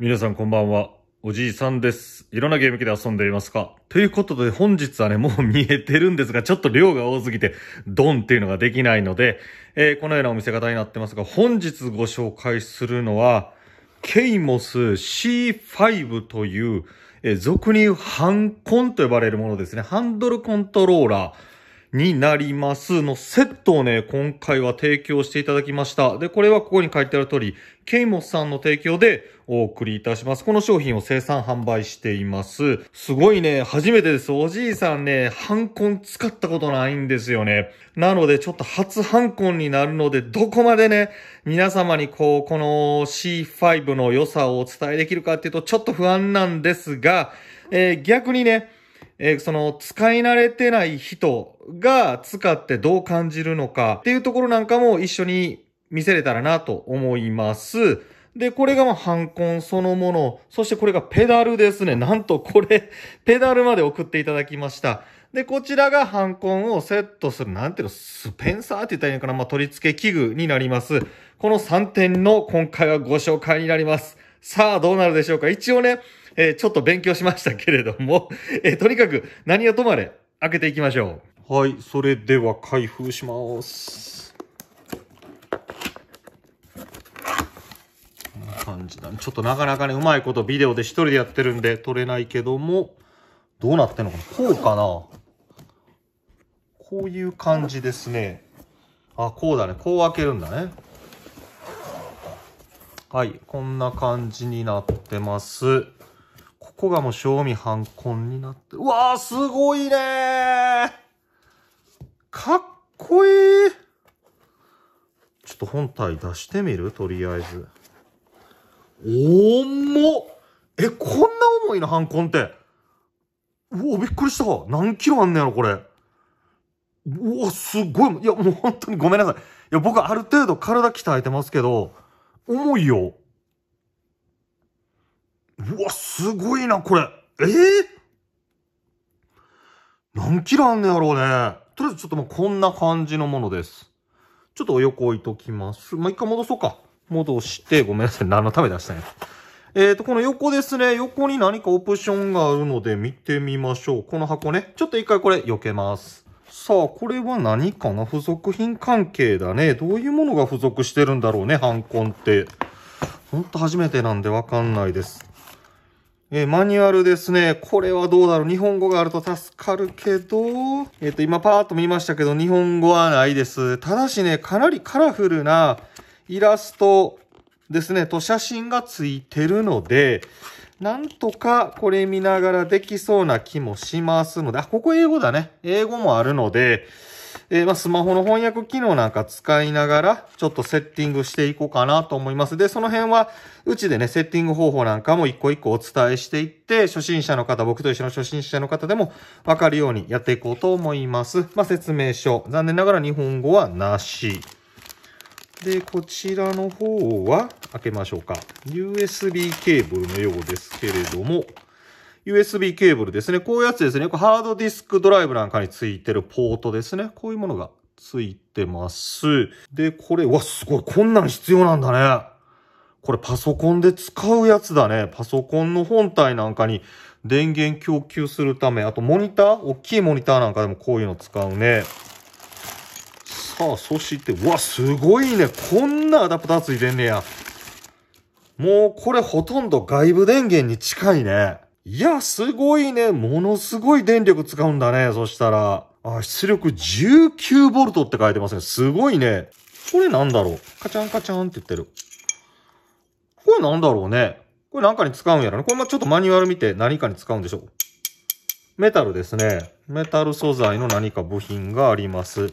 皆さんこんばんは。おじいさんです。いろんなゲーム機で遊んでいますかということで本日はね、もう見えてるんですが、ちょっと量が多すぎて、ドンっていうのができないので、えー、このようなお見せ方になってますが、本日ご紹介するのは、ケイモス C5 という、えー、俗に言うハンコンと呼ばれるものですね。ハンドルコントローラー。になりますのセットをね、今回は提供していただきました。で、これはここに書いてある通り、ケイモスさんの提供でお送りいたします。この商品を生産販売しています。すごいね、初めてです。おじいさんね、ハンコン使ったことないんですよね。なので、ちょっと初ハンコンになるので、どこまでね、皆様にこう、この C5 の良さをお伝えできるかっていうと、ちょっと不安なんですが、えー、逆にね、えー、その、使い慣れてない人、が使ってどう感じるのかっていうところなんかも一緒に見せれたらなと思います。で、これがまあ、ハンコンそのもの。そしてこれがペダルですね。なんとこれ、ペダルまで送っていただきました。で、こちらがハンコンをセットする、なんていうの、スペンサーって言ったらいいのかなまあ、取り付け器具になります。この3点の今回はご紹介になります。さあ、どうなるでしょうか一応ね、えー、ちょっと勉強しましたけれども、えー、とにかく何がとまれ、開けていきましょう。はいそれでは開封しますこんな感じだ、ね、ちょっとなかなかねうまいことビデオで一人でやってるんで撮れないけどもどうなってんのかなこうかなこういう感じですねあこうだねこう開けるんだねはいこんな感じになってますここがもう賞味半コンになってうわーすごいねかっこいいちょっと本体出してみるとりあえず。重っえ、こんな重いのハンコンって。うお、びっくりした。何キロあんねやろ、これ。うわ、すごい。いや、もう本当にごめんなさい。いや、僕ある程度体鍛えてますけど、重いよ。うわ、すごいな、これ。ええー、何キロあんねやろうね。とりあえずちょっともうこんな感じのものです。ちょっとお横置いときます。まあ、一回戻そうか。戻して、ごめんなさい。何のため出したんや。えっ、ー、と、この横ですね。横に何かオプションがあるので見てみましょう。この箱ね。ちょっと一回これ避けます。さあ、これは何かな付属品関係だね。どういうものが付属してるんだろうね、ハンコンって。ほんと初めてなんでわかんないです。えー、マニュアルですね。これはどうだろう日本語があると助かるけど、えっ、ー、と、今パーッと見ましたけど、日本語はないです。ただしね、かなりカラフルなイラストですね、と写真がついてるので、なんとかこれ見ながらできそうな気もしますので、あ、ここ英語だね。英語もあるので、えー、まスマホの翻訳機能なんか使いながら、ちょっとセッティングしていこうかなと思います。で、その辺は、うちでね、セッティング方法なんかも一個一個お伝えしていって、初心者の方、僕と一緒の初心者の方でもわかるようにやっていこうと思います。まあ、説明書。残念ながら日本語はなし。で、こちらの方は、開けましょうか。USB ケーブルのようですけれども、USB ケーブルですね。こういうやつですね。ハードディスクドライブなんかについてるポートですね。こういうものがついてます。で、これ、わ、すごい。こんなん必要なんだね。これパソコンで使うやつだね。パソコンの本体なんかに電源供給するため、あとモニター大きいモニターなんかでもこういうの使うね。さあ、そして、わ、すごいね。こんなアダプターついてんねや。もうこれほとんど外部電源に近いね。いや、すごいね。ものすごい電力使うんだね。そしたら。あ、出力 19V って書いてますね。すごいね。これなんだろうカチャンカチャンって言ってる。これなんだろうねこれなんかに使うんやろねこれまちょっとマニュアル見て何かに使うんでしょうメタルですね。メタル素材の何か部品があります。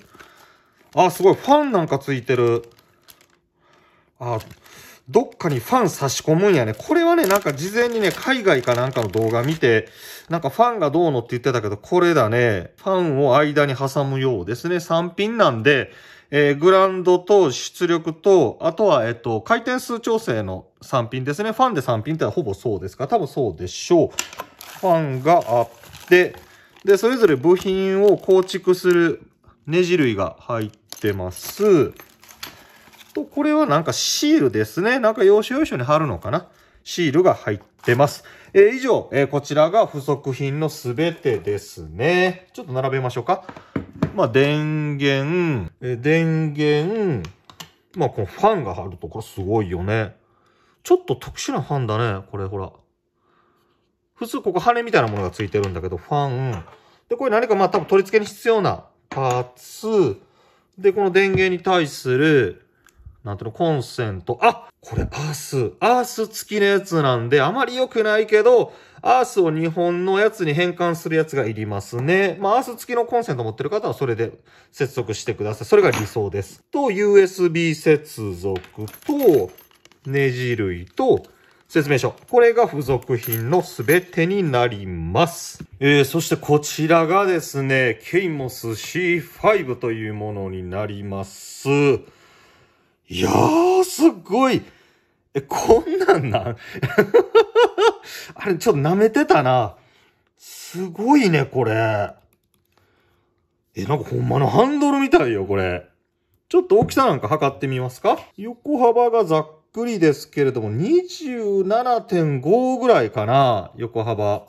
あ、すごい。ファンなんかついてる。あ、どっかにファン差し込むんやね。これはね、なんか事前にね、海外かなんかの動画見て、なんかファンがどうのって言ってたけど、これだね、ファンを間に挟むようですね。3品なんで、えー、グランドと出力と、あとは、えっと、回転数調整の3品ですね。ファンで3品ってのはほぼそうですか多分そうでしょう。ファンがあって、で、それぞれ部品を構築するネジ類が入ってます。と、これはなんかシールですね。なんか要所要所に貼るのかな。シールが入ってます。えー、以上、えー、こちらが付属品のすべてですね。ちょっと並べましょうか。まあ、電源、えー、電源、まあ、このファンが貼ると、ころすごいよね。ちょっと特殊なファンだね。これ、ほら。普通、ここ羽みたいなものがついてるんだけど、ファン。で、これ何か、まあ、多分取り付けに必要なパーツ。で、この電源に対する、なんていうの、コンセント。あこれアース。アース付きのやつなんで、あまり良くないけど、アースを日本のやつに変換するやつがいりますね。まあ、アース付きのコンセント持ってる方はそれで接続してください。それが理想です。と、USB 接続と、ネジ類と、説明書。これが付属品のすべてになります。えー、そしてこちらがですね、ケイモス C5 というものになります。いやー、すっごい。え、こんなんなん あれ、ちょっと舐めてたな。すごいね、これ。え、なんかほんまのハンドルみたいよ、これ。ちょっと大きさなんか測ってみますか横幅がざっくりですけれども、27.5ぐらいかな、横幅。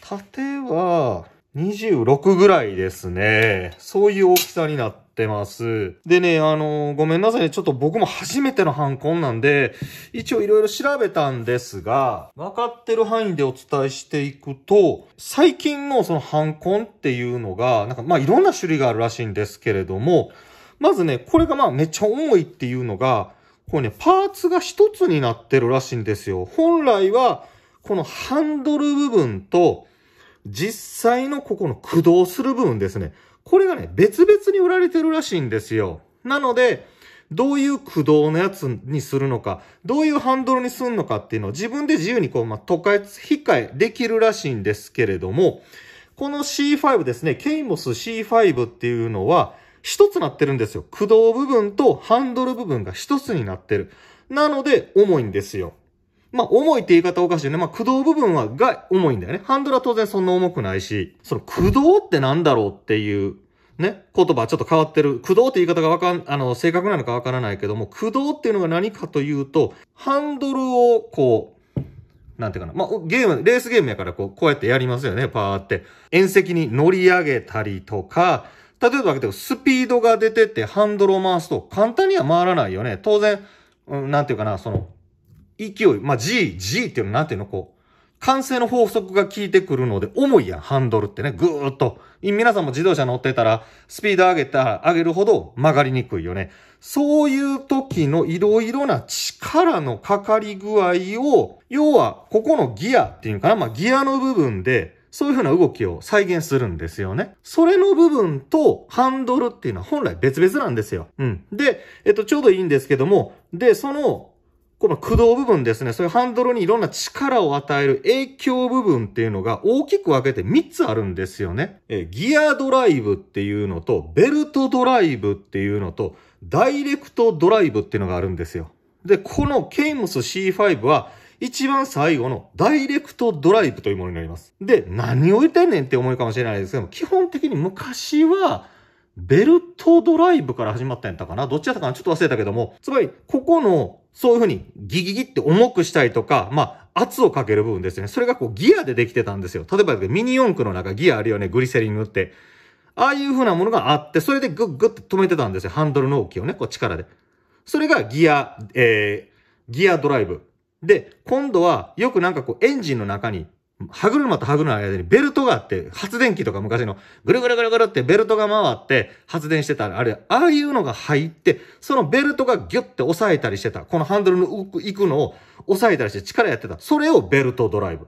縦は、26ぐらいですね。そういう大きさになってってます。でね、あのー、ごめんなさいね。ちょっと僕も初めてのハンコンなんで、一応いろいろ調べたんですが、分かってる範囲でお伝えしていくと、最近のそのハンコンっていうのが、なんかまあいろんな種類があるらしいんですけれども、まずね、これがまあめっちゃ重いっていうのが、こうね、パーツが一つになってるらしいんですよ。本来は、このハンドル部分と、実際のここの駆動する部分ですね。これがね、別々に売られてるらしいんですよ。なので、どういう駆動のやつにするのか、どういうハンドルにするのかっていうのを自分で自由にこう、まあ、都会、控っえできるらしいんですけれども、この C5 ですね、ケイモス C5 っていうのは、一つなってるんですよ。駆動部分とハンドル部分が一つになってる。なので、重いんですよ。まあ、重いって言い方おかしいよね。まあ、駆動部分は、が重いんだよね。ハンドルは当然そんな重くないし、その駆動ってなんだろうっていう、ね、言葉ちょっと変わってる。駆動って言い方がわかん、あの、正確なのかわからないけども、駆動っていうのが何かというと、ハンドルをこう、なんていうかな。まあ、ゲーム、レースゲームやからこう、こうやってやりますよね、パーって。遠石に乗り上げたりとか、例えばだけど、スピードが出ててハンドルを回すと簡単には回らないよね。当然、うん、なんていうかな、その、勢い、まあ、G、G っていうのなんていうのこう、完成の法則が効いてくるので、重いやん、ハンドルってね、ぐーっと。皆さんも自動車乗ってたら、スピード上げた、上げるほど曲がりにくいよね。そういう時のいろいろな力のかかり具合を、要は、ここのギアっていうかな、まあ、ギアの部分で、そういうふうな動きを再現するんですよね。それの部分とハンドルっていうのは本来別々なんですよ。うん。で、えっと、ちょうどいいんですけども、で、そのこの駆動部分ですね、そういうハンドルにいろんな力を与える影響部分っていうのが大きく分けて3つあるんですよね。えギアドライブっていうのと、ベルトドライブっていうのと、ダイレクトドライブっていうのがあるんですよ。で、このケイムス C5 は、一番最後のダイレクトドライブというものになります。で、何を言ってんねんって思いかもしれないですけど基本的に昔は、ベルトドライブから始まったんやったかなどっちやったかなちょっと忘れたけども、つまり、ここのそういうふうにギギギって重くしたりとか、まあ、圧をかける部分ですね。それがこうギアでできてたんですよ。例えばミニ四駆の中ギアあるよね、グリセリングって。ああいうふうなものがあって、それでグッグッと止めてたんですよ。ハンドルの大きいをね、こう力で。それがギア、えー、ギアドライブ。で、今度はよくなんかこうエンジンの中に歯車と歯車の間にベルトがあって、発電機とか昔のぐるぐるぐるぐるってベルトが回って発電してたあれ、ああいうのが入って、そのベルトがギュッて押さえたりしてた。このハンドルの行くのを押さえたりして力やってた。それをベルトドライブ。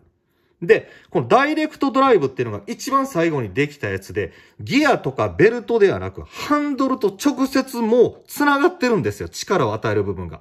で、このダイレクトドライブっていうのが一番最後にできたやつで、ギアとかベルトではなく、ハンドルと直接もう繋がってるんですよ。力を与える部分が。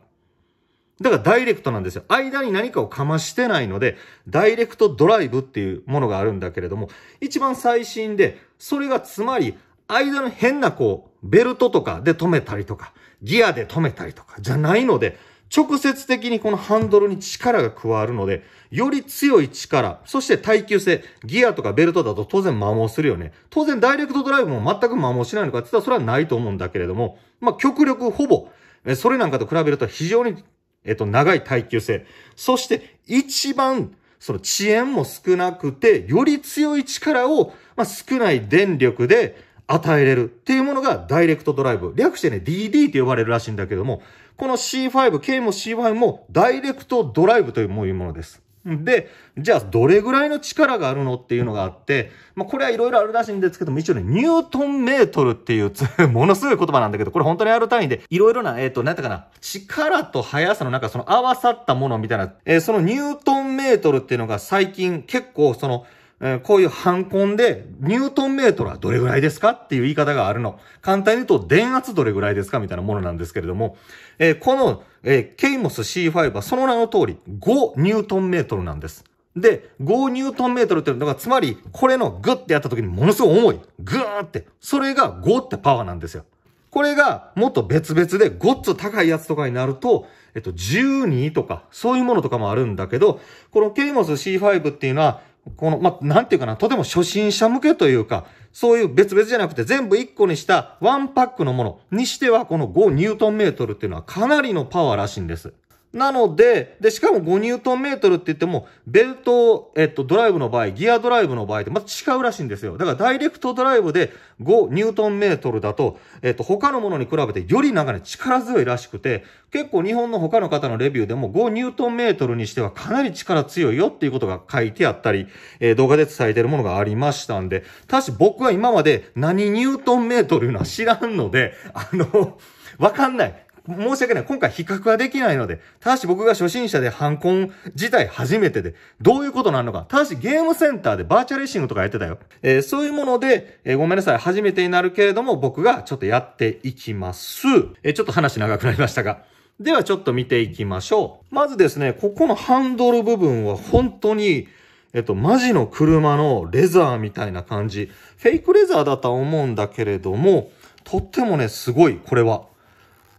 だからダイレクトなんですよ。間に何かをかましてないので、ダイレクトドライブっていうものがあるんだけれども、一番最新で、それがつまり、間の変なこう、ベルトとかで止めたりとか、ギアで止めたりとかじゃないので、直接的にこのハンドルに力が加わるので、より強い力、そして耐久性、ギアとかベルトだと当然摩耗するよね。当然ダイレクトドライブも全く摩耗しないのかって言ったらそれはないと思うんだけれども、まあ極力ほぼ、それなんかと比べると非常にえっと、長い耐久性。そして、一番、その遅延も少なくて、より強い力を、まあ、少ない電力で与えれるっていうものがダイレクトドライブ。略してね、DD って呼ばれるらしいんだけども、この C5、K も C5 もダイレクトドライブというもういうものです。で、じゃあどれぐらいの力があるのっていうのがあって、まあこれはいろいろあるらしいんですけども、一応ね、ニュートンメートルっていう ものすごい言葉なんだけど、これ本当にある単位で、いろいろな、えっ、ー、と、なんてかな、力と速さのなんかその合わさったものみたいな、えー、そのニュートンメートルっていうのが最近結構その、えこういう反根で、ニュートンメートルはどれぐらいですかっていう言い方があるの。簡単に言うと、電圧どれぐらいですかみたいなものなんですけれども、えこの、えー、ケイモス C5 はその名の通り、5ニュートンメートルなんです。で、5ニュートンメートルっていうのが、つまり、これのグッてやった時にものすごい重い。グーって。それが5ってパワーなんですよ。これがもっと別々でごっつ高いやつとかになると、えっと、12とか、そういうものとかもあるんだけど、このケイモス C5 っていうのは、この、まあ、なんていうかな、とても初心者向けというか、そういう別々じゃなくて全部1個にしたワンパックのものにしては、この5ニュートンメートルっていうのはかなりのパワーらしいんです。なので、で、しかも5ニュートンメートルって言っても、ベルト、えっと、ドライブの場合、ギアドライブの場合ってまた違うらしいんですよ。だからダイレクトドライブで5ニュートンメートルだと、えっと、他のものに比べてよりなんかね、力強いらしくて、結構日本の他の方のレビューでも5ニュートンメートルにしてはかなり力強いよっていうことが書いてあったり、えー、動画で伝えてるものがありましたんで、たし僕は今まで何ニュートンメートルいうのは知らんので、あの、わかんない。申し訳ない。今回比較はできないので、ただし僕が初心者でハンコン自体初めてで、どういうことなのか。ただしゲームセンターでバーチャルレーシングとかやってたよ。えー、そういうもので、えー、ごめんなさい。初めてになるけれども、僕がちょっとやっていきます。えー、ちょっと話長くなりましたが。ではちょっと見ていきましょう。まずですね、ここのハンドル部分は本当に、えっと、マジの車のレザーみたいな感じ。フェイクレザーだとは思うんだけれども、とってもね、すごい、これは。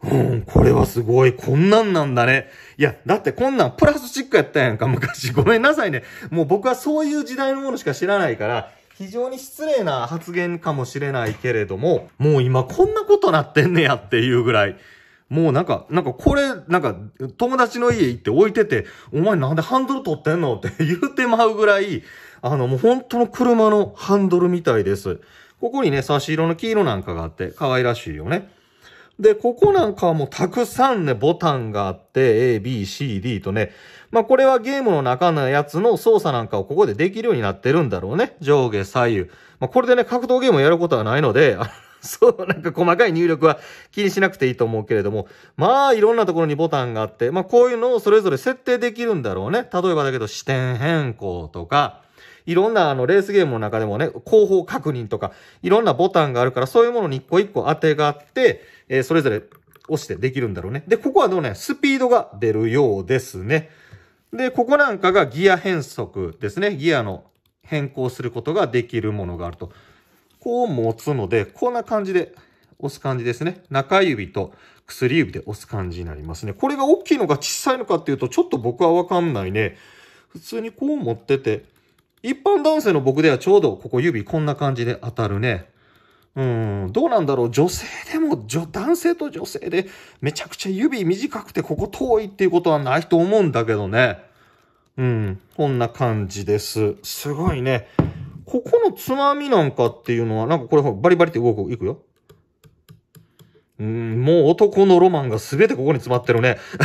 うん、これはすごい。こんなんなんだね。いや、だってこんなんプラスチックやったやんか、昔。ごめんなさいね。もう僕はそういう時代のものしか知らないから、非常に失礼な発言かもしれないけれども、もう今こんなことなってんねやっていうぐらい。もうなんか、なんかこれ、なんか友達の家行って置いてて、お前なんでハンドル取ってんのって 言うてまうぐらい、あのもう本当の車のハンドルみたいです。ここにね、差し色の黄色なんかがあって、可愛らしいよね。で、ここなんかはもうたくさんね、ボタンがあって、A、B、C、D とね、まあこれはゲームの中のやつの操作なんかをここでできるようになってるんだろうね。上下左右。まあこれでね、格闘ゲームをやることはないので、そう、なんか細かい入力は気にしなくていいと思うけれども、まあいろんなところにボタンがあって、まあこういうのをそれぞれ設定できるんだろうね。例えばだけど視点変更とか、いろんなあのレースゲームの中でもね、後方確認とか、いろんなボタンがあるから、そういうものに一個一個当てがあって、えー、それぞれ押してできるんだろうね。で、ここはどうね、スピードが出るようですね。で、ここなんかがギア変速ですね。ギアの変更することができるものがあると。こう持つので、こんな感じで押す感じですね。中指と薬指で押す感じになりますね。これが大きいのか小さいのかっていうと、ちょっと僕はわかんないね。普通にこう持ってて、一般男性の僕ではちょうどここ指こんな感じで当たるね。うん、どうなんだろう女性でも、男性と女性でめちゃくちゃ指短くてここ遠いっていうことはないと思うんだけどね。うん、こんな感じです。すごいね。ここのつまみなんかっていうのは、なんかこれバリバリって動く、いくよ。うん、もう男のロマンが全てここに詰まってるね。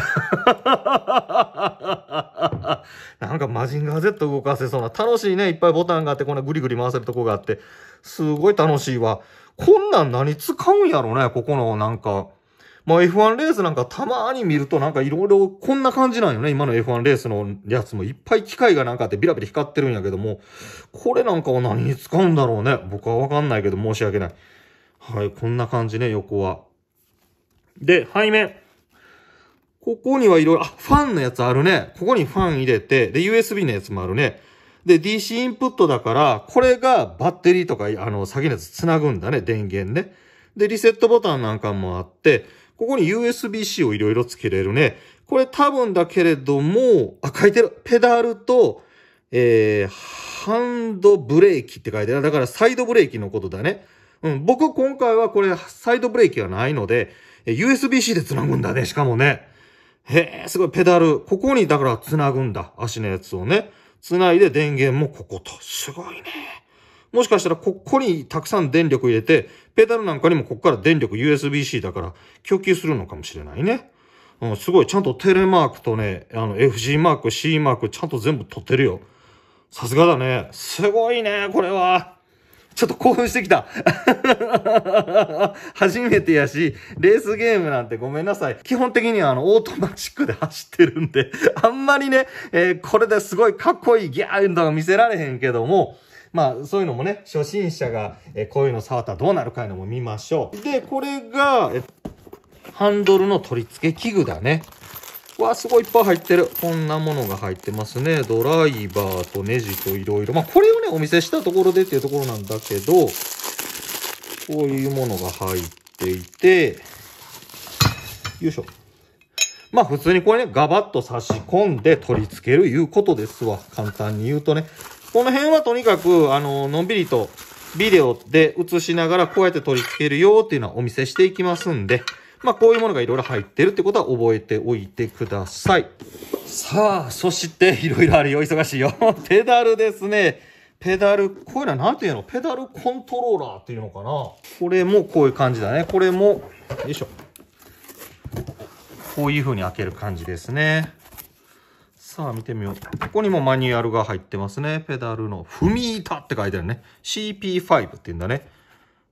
なんかマジンガー Z 動かせそうな。楽しいね。いっぱいボタンがあって、こんなグリグリ回せるとこがあって。すごい楽しいわ。こんなん何使うんやろね、ここのなんか。まあ F1 レースなんかたまに見るとなんかいろいろこんな感じなんよね。今の F1 レースのやつもいっぱい機械がなんかあってビラビラ光ってるんやけども、これなんかは何に使うんだろうね。僕はわかんないけど申し訳ない。はい、こんな感じね、横は。で、背面。ここにはいろいろ、あ、ファンのやつあるね。ここにファン入れて、で、USB のやつもあるね。で、DC インプットだから、これがバッテリーとか、あの、先のやつ繋ぐんだね、電源ね。で、リセットボタンなんかもあって、ここに USB-C をいろいろつけれるね。これ多分だけれども、あ、書いてる。ペダルと、えー、ハンドブレーキって書いてある。だからサイドブレーキのことだね。うん、僕今回はこれサイドブレーキがないので、USB-C で繋ぐんだね、しかもね。へえ、すごい、ペダル。ここに、だから繋ぐんだ。足のやつをね。繋いで電源もここと。すごいね。もしかしたら、ここにたくさん電力入れて、ペダルなんかにもここから電力 USB-C だから供給するのかもしれないね。うん、すごい、ちゃんとテレマークとね、あの、FG マーク、C マーク、ちゃんと全部取ってるよ。さすがだね。すごいね、これは。ちょっと興奮してきた。初めてやし、レースゲームなんてごめんなさい。基本的にはあの、オートマチックで走ってるんで、あんまりね、えー、これですごいかっこいいギャーンとか見せられへんけども、まあ、そういうのもね、初心者が、えー、こういうの触ったらどうなるかいうのも見ましょう。で、これが、ハンドルの取り付け器具だね。わあ、すごいいっぱい入ってる。こんなものが入ってますね。ドライバーとネジといろいろ。まあ、これをね、お見せしたところでっていうところなんだけど、こういうものが入っていて、よいしょ。まあ普通にこれね、ガバッと差し込んで取り付けるいうことですわ。簡単に言うとね。この辺はとにかく、あの、のんびりとビデオで映しながらこうやって取り付けるよっていうのはお見せしていきますんで、まあ、こういうものがいろいろ入ってるってことは覚えておいてください。さあ、そして、いろいろあるよ。忙しいよ。ペダルですね。ペダル、こういうのは何ていうのペダルコントローラーっていうのかなこれもこういう感じだね。これも、よいしょ。こういう風に開ける感じですね。さあ、見てみよう。ここにもマニュアルが入ってますね。ペダルの踏み板って書いてあるね。CP5 って言うんだね。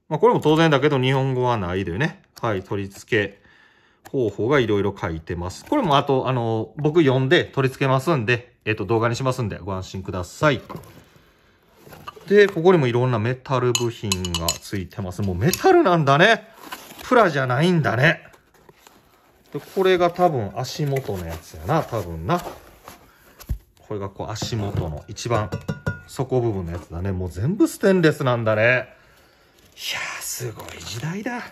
まあ、これも当然だけど日本語はないでね。はい、取り付け方法がいろいろ書いてます。これもあと、あの、僕読んで取り付けますんで、えっ、と、動画にしますんでご安心ください。で、ここにもいろんなメタル部品が付いてます。もうメタルなんだね。プラじゃないんだね。で、これが多分足元のやつやな、多分な。これがこう足元の一番底部分のやつだね。もう全部ステンレスなんだね。いやー、すごい時代だ。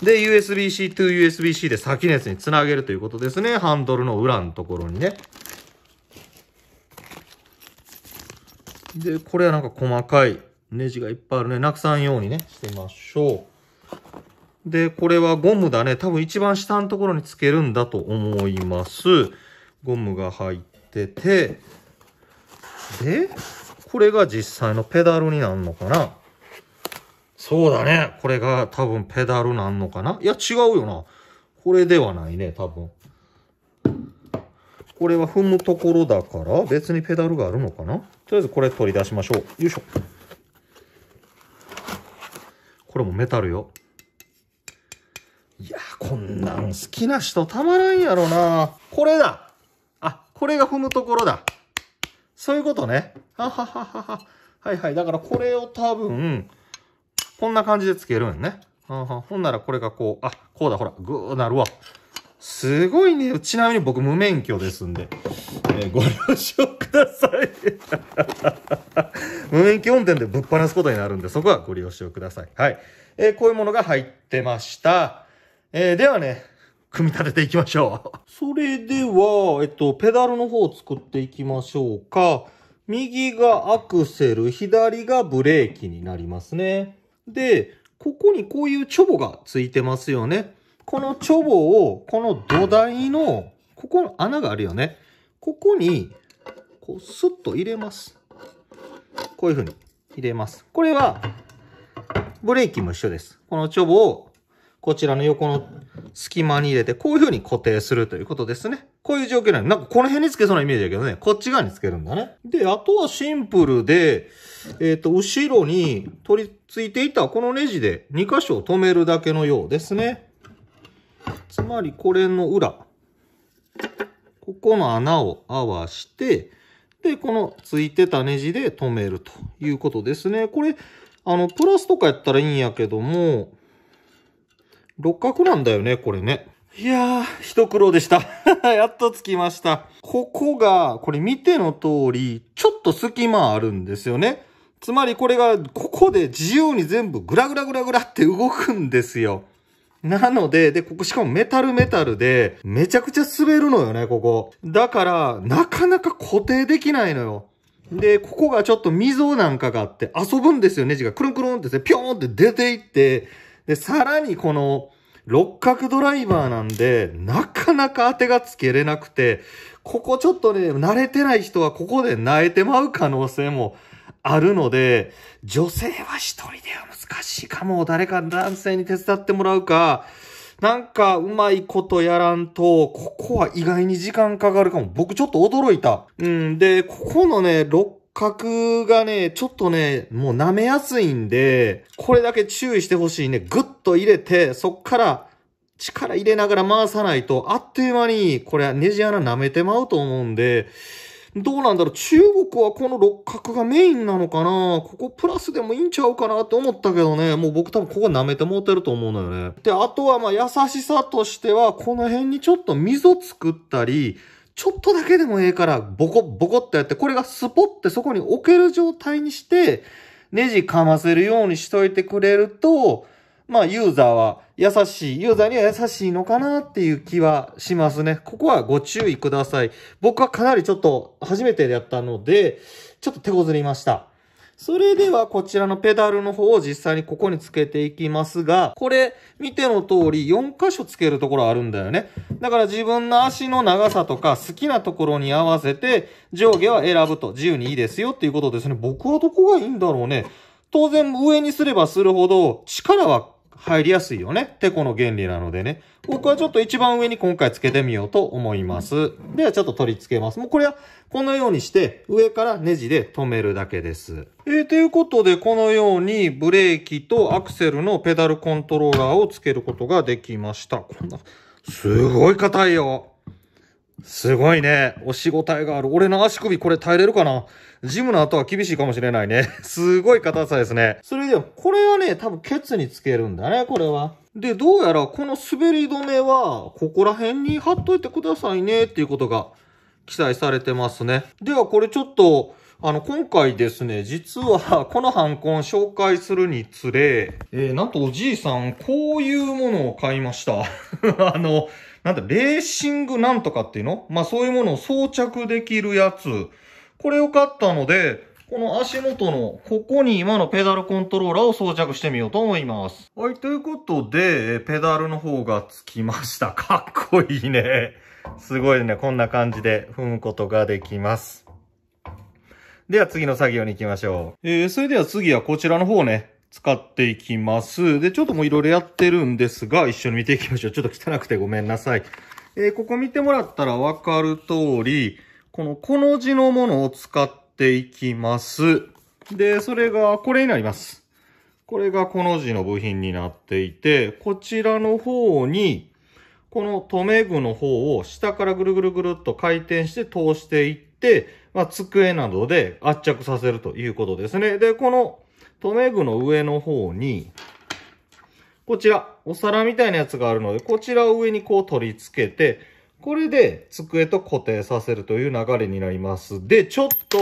で、USB-C to USB-C で先のやつにつなげるということですね。ハンドルの裏のところにね。で、これはなんか細かいネジがいっぱいあるね。なくさんようにね、してみましょう。で、これはゴムだね。多分一番下のところにつけるんだと思います。ゴムが入ってて。で、これが実際のペダルになるのかなそうだね。これが多分ペダルなんのかないや、違うよな。これではないね、多分。これは踏むところだから、別にペダルがあるのかなとりあえずこれ取り出しましょう。よいしょ。これもメタルよ。いやこんなん好きな人たまらんやろな。これだあ、これが踏むところだ。そういうことね。ははははは。はいはい。だからこれを多分、こんな感じでつけるんね。ほんならこれがこう、あ、こうだ、ほら、ぐーなるわ。すごいね。ちなみに僕無免許ですんで、えー、ご了承ください。無免許運転でぶっ放すことになるんで、そこはご了承ください。はい。えー、こういうものが入ってました。えー、ではね、組み立てていきましょう。それでは、えっと、ペダルの方を作っていきましょうか。右がアクセル、左がブレーキになりますね。で、ここにこういうチョボがついてますよね。このチョボを、この土台の、ここの穴があるよね。ここに、こう、スッと入れます。こういうふうに入れます。これは、ブレーキも一緒です。このチョボを、こちらの横の隙間に入れて、こういうふうに固定するということですね。こういう状況なの。なんかこの辺につけそうなイメージだけどね、こっち側につけるんだね。で、あとはシンプルで、えっ、ー、と、後ろに取り付いていたこのネジで2箇所を止めるだけのようですね。つまりこれの裏、ここの穴を合わして、で、このついてたネジで止めるということですね。これ、あの、プラスとかやったらいいんやけども、六角なんだよね、これね。いやー、一苦労でした。やっと着きました。ここが、これ見ての通り、ちょっと隙間あるんですよね。つまりこれが、ここで自由に全部グラグラグラグラって動くんですよ。なので、で、ここしかもメタルメタルで、めちゃくちゃ滑るのよね、ここ。だから、なかなか固定できないのよ。で、ここがちょっと溝なんかがあって遊ぶんですよ、ネジが。くるんくるんって、ね、ピョーンって出ていって、で、さらにこの、六角ドライバーなんで、なかなか当てがつけれなくて、ここちょっとね、慣れてない人はここで慣れてまう可能性もあるので、女性は一人では難しいかも。誰か男性に手伝ってもらうか、なんかうまいことやらんと、ここは意外に時間かかるかも。僕ちょっと驚いた。うん、で、ここのね、六角がね、ちょっとね、もう舐めやすいんで、これだけ注意してほしいね。ぐっと入れて、そっから力入れながら回さないと、あっという間に、これネジ穴舐めてまうと思うんで、どうなんだろう中国はこの六角がメインなのかなここプラスでもいいんちゃうかなって思ったけどね。もう僕多分ここ舐めてもうてると思うのよね。で、あとはまあ優しさとしては、この辺にちょっと溝作ったり、ちょっとだけでもええから、ボコボコってやって、これがスポってそこに置ける状態にして、ネジかませるようにしといてくれると、まあ、ユーザーは優しい、ユーザーには優しいのかなっていう気はしますね。ここはご注意ください。僕はかなりちょっと初めてでやったので、ちょっと手こずりました。それではこちらのペダルの方を実際にここにつけていきますが、これ見ての通り4箇所つけるところあるんだよね。だから自分の足の長さとか好きなところに合わせて上下は選ぶと自由にいいですよっていうことですね。僕はどこがいいんだろうね。当然上にすればするほど力は入りやすいよね。てこの原理なのでね。僕はちょっと一番上に今回つけてみようと思います。ではちょっと取り付けます。もうこれはこのようにして上からネジで止めるだけです。えー、ということでこのようにブレーキとアクセルのペダルコントローラーをつけることができました。こんな、すごい硬いよ。すごいね。お仕事えがある。俺の足首これ耐えれるかなジムの後は厳しいかもしれないね。すごい硬さですね。それで、これはね、多分ケツにつけるんだね、これは。で、どうやらこの滑り止めは、ここら辺に貼っといてくださいね、っていうことが記載されてますね。では、これちょっと、あの、今回ですね、実は、このハンコン紹介するにつれ、えー、なんとおじいさん、こういうものを買いました。あの、なんだ、レーシングなんとかっていうのまあ、そういうものを装着できるやつ。これを買ったので、この足元の、ここに今のペダルコントローラーを装着してみようと思います。はい、ということで、ペダルの方がつきました。かっこいいね。すごいね。こんな感じで踏むことができます。では次の作業に行きましょう。えー、それでは次はこちらの方ね、使っていきます。で、ちょっともういろいろやってるんですが、一緒に見ていきましょう。ちょっと汚くてごめんなさい。えー、ここ見てもらったらわかる通り、このこの字のものを使っていきます。で、それがこれになります。これがこの字の部品になっていて、こちらの方に、この留め具の方を下からぐるぐるぐるっと回転して通していって、まあ、机などで圧着させるということですね。で、この留め具の上の方に、こちら、お皿みたいなやつがあるので、こちらを上にこう取り付けて、これで机と固定させるという流れになります。で、ちょっと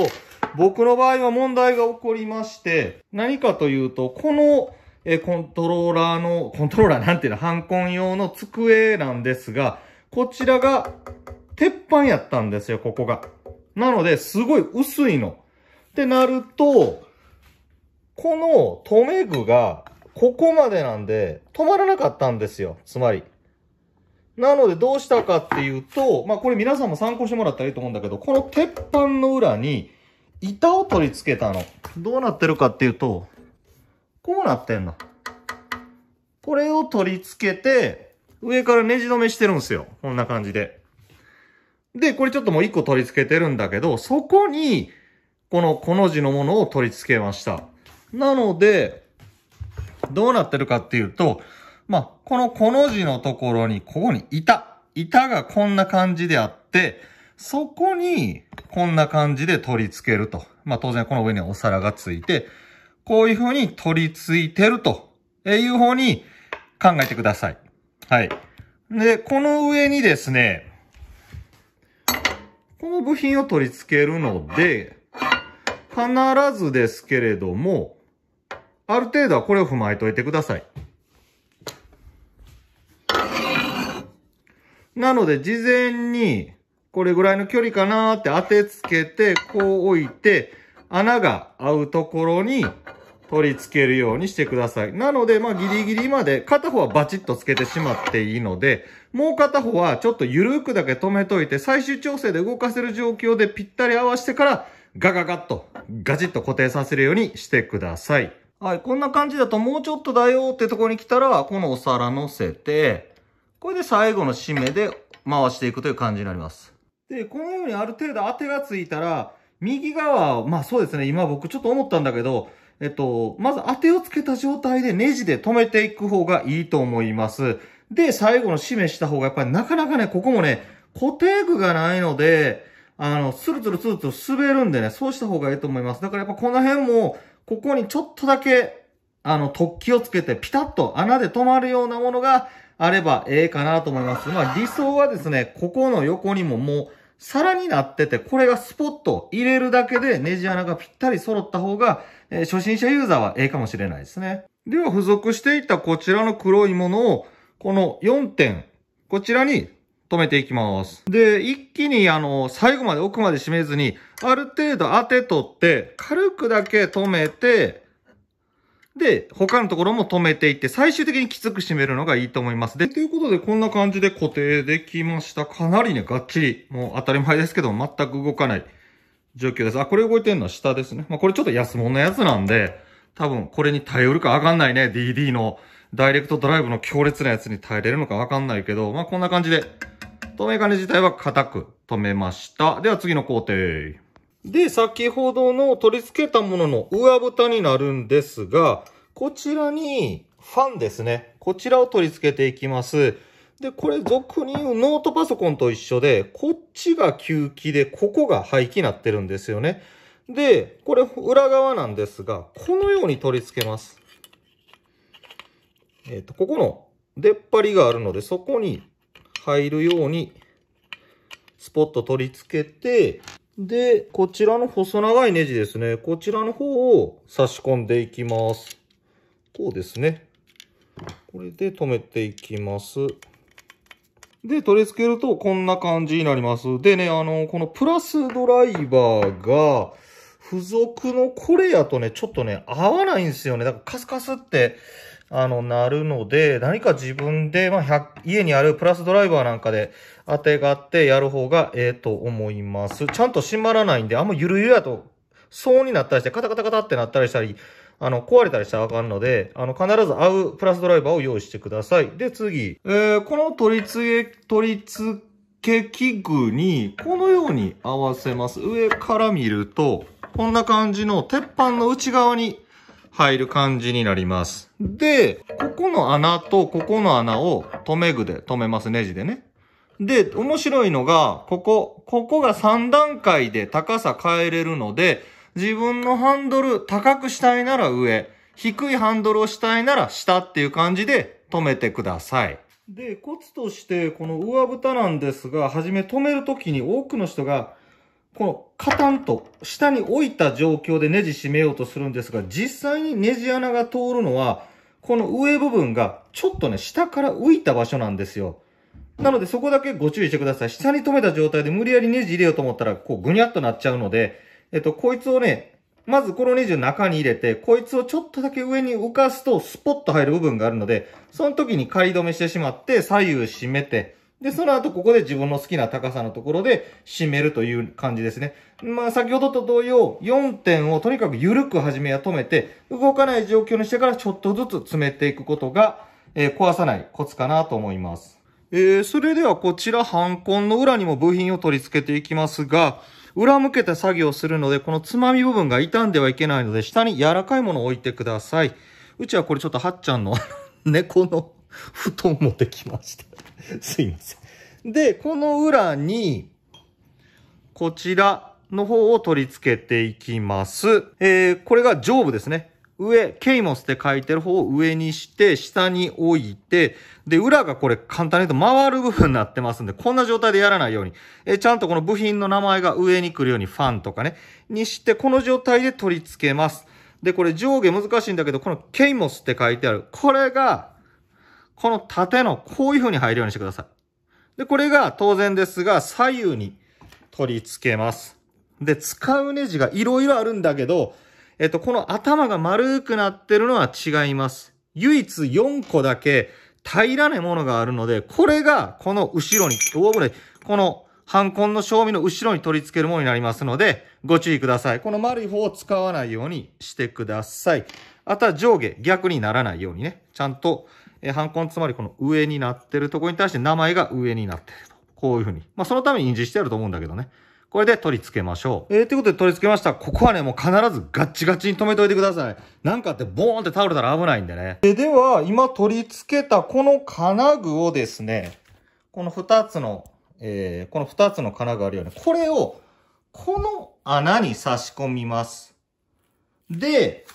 僕の場合は問題が起こりまして、何かというと、このえコントローラーの、コントローラーなんていうの、ハンコン用の机なんですが、こちらが鉄板やったんですよ、ここが。なので、すごい薄いの。ってなると、この留め具が、ここまでなんで、止まらなかったんですよ。つまり。なのでどうしたかっていうと、まあこれ皆さんも参考してもらったらいいと思うんだけど、この鉄板の裏に板を取り付けたの。どうなってるかっていうと、こうなってんの。これを取り付けて、上からネジ止めしてるんですよ。こんな感じで。で、これちょっともう一個取り付けてるんだけど、そこに、このコの字のものを取り付けました。なので、どうなってるかっていうと、まあ、このこの字のところに、ここに板。板がこんな感じであって、そこに、こんな感じで取り付けると。まあ、当然この上にお皿がついて、こういう風に取り付いてるという方に考えてください。はい。で、この上にですね、この部品を取り付けるので、必ずですけれども、ある程度はこれを踏まえといてください。なので、事前に、これぐらいの距離かなーって当てつけて、こう置いて、穴が合うところに取り付けるようにしてください。なので、まあギリギリまで、片方はバチッとつけてしまっていいので、もう片方はちょっと緩くだけ止めといて、最終調整で動かせる状況でぴったり合わせてから、ガガガッと、ガチッと固定させるようにしてください。はい、こんな感じだともうちょっとだよってとこに来たら、このお皿乗せて、これで最後の締めで回していくという感じになります。で、このようにある程度当てがついたら、右側、まあそうですね、今僕ちょっと思ったんだけど、えっと、まず当てをつけた状態でネジで止めていく方がいいと思います。で、最後の締めした方がやっぱりなかなかね、ここもね、固定具がないので、あの、スルツルツルツル滑るんでね、そうした方がいいと思います。だからやっぱこの辺も、ここにちょっとだけ、あの、突起をつけてピタッと穴で止まるようなものが、あればええかなと思います。まあ理想はですね、ここの横にももう皿になってて、これがスポット入れるだけでネジ穴がぴったり揃った方が、えー、初心者ユーザーはええかもしれないですね。では付属していたこちらの黒いものを、この4点、こちらに止めていきます。で、一気にあの、最後まで奥まで締めずに、ある程度当て取って、軽くだけ止めて、で、他のところも止めていって、最終的にきつく締めるのがいいと思います。で、ということで、こんな感じで固定できました。かなりね、がっちり。もう当たり前ですけど、全く動かない状況です。あ、これ動いてるのは下ですね。まあ、これちょっと安物のやつなんで、多分これに頼るか上がんないね。DD のダイレクトドライブの強烈なやつに耐えれるのかわかんないけど、まあ、こんな感じで、透明金自体は固く止めました。では次の工程。で、先ほどの取り付けたものの上蓋になるんですが、こちらにファンですね。こちらを取り付けていきます。で、これ俗に言うノートパソコンと一緒で、こっちが吸気で、ここが排気になってるんですよね。で、これ裏側なんですが、このように取り付けます。えっ、ー、と、ここの出っ張りがあるので、そこに入るように、スポット取り付けて、で、こちらの細長いネジですね。こちらの方を差し込んでいきます。こうですね。これで止めていきます。で、取り付けるとこんな感じになります。でね、あの、このプラスドライバーが、付属のこれやとね、ちょっとね、合わないんですよね。だからカスカスって、あの、なるので、何か自分で、まあ、家にあるプラスドライバーなんかで、当てがってやる方がええと思います。ちゃんと閉まらないんで、あんまゆるゆるやと、そうになったりして、カタカタカタってなったりしたり、あの、壊れたりしたらあかんので、あの、必ず合うプラスドライバーを用意してください。で、次。えー、この取り付け、取り付け器具に、このように合わせます。上から見ると、こんな感じの鉄板の内側に入る感じになります。で、ここの穴とここの穴を留め具で留めます、ネジでね。で、面白いのが、ここ、ここが3段階で高さ変えれるので、自分のハンドル高くしたいなら上、低いハンドルをしたいなら下っていう感じで止めてください。で、コツとして、この上蓋なんですが、はじめ止めるときに多くの人が、このカタンと下に置いた状況でネジ締めようとするんですが、実際にネジ穴が通るのは、この上部分がちょっとね、下から浮いた場所なんですよ。なのでそこだけご注意してください。下に止めた状態で無理やりネジ入れようと思ったら、こうぐにゃっとなっちゃうので、えっと、こいつをね、まずこのネジを中に入れて、こいつをちょっとだけ上に浮かすとスポッと入る部分があるので、その時に仮止めしてしまって、左右締めて、で、その後ここで自分の好きな高さのところで締めるという感じですね。まあ先ほどと同様、4点をとにかく緩く始めや止めて、動かない状況にしてからちょっとずつ詰めていくことが、えー、壊さないコツかなと思います。えー、それではこちら、ハンコンの裏にも部品を取り付けていきますが、裏向けて作業するので、このつまみ部分が傷んではいけないので、下に柔らかいものを置いてください。うちはこれちょっとはっちゃんの猫の布団持ってきましたすいません。で、この裏に、こちらの方を取り付けていきます。えー、これが上部ですね。上、ケイモスって書いてる方を上にして、下に置いて、で、裏がこれ簡単に言うと回る部分になってますんで、こんな状態でやらないように、えちゃんとこの部品の名前が上に来るようにファンとかね、にして、この状態で取り付けます。で、これ上下難しいんだけど、このケイモスって書いてある。これが、この縦のこういう風に入るようにしてください。で、これが当然ですが、左右に取り付けます。で、使うネジが色々あるんだけど、えっと、この頭が丸くなってるのは違います。唯一4個だけ平らなものがあるので、これがこの後ろに、どぐらね、この反根の正味の後ろに取り付けるものになりますので、ご注意ください。この丸い方を使わないようにしてください。あとは上下、逆にならないようにね、ちゃんと、えー、反根つまりこの上になってるところに対して名前が上になってると。こういうふうに。まあ、そのために印字してあると思うんだけどね。これで取り付けましょう。えー、ということで取り付けました。ここはね、もう必ずガッチガチに止めておいてください。なんかあってボーンって倒れたら危ないんでね。えでは、今取り付けたこの金具をですね、この2つの、えー、この2つの金具あるよね。これを、この穴に差し込みます。で、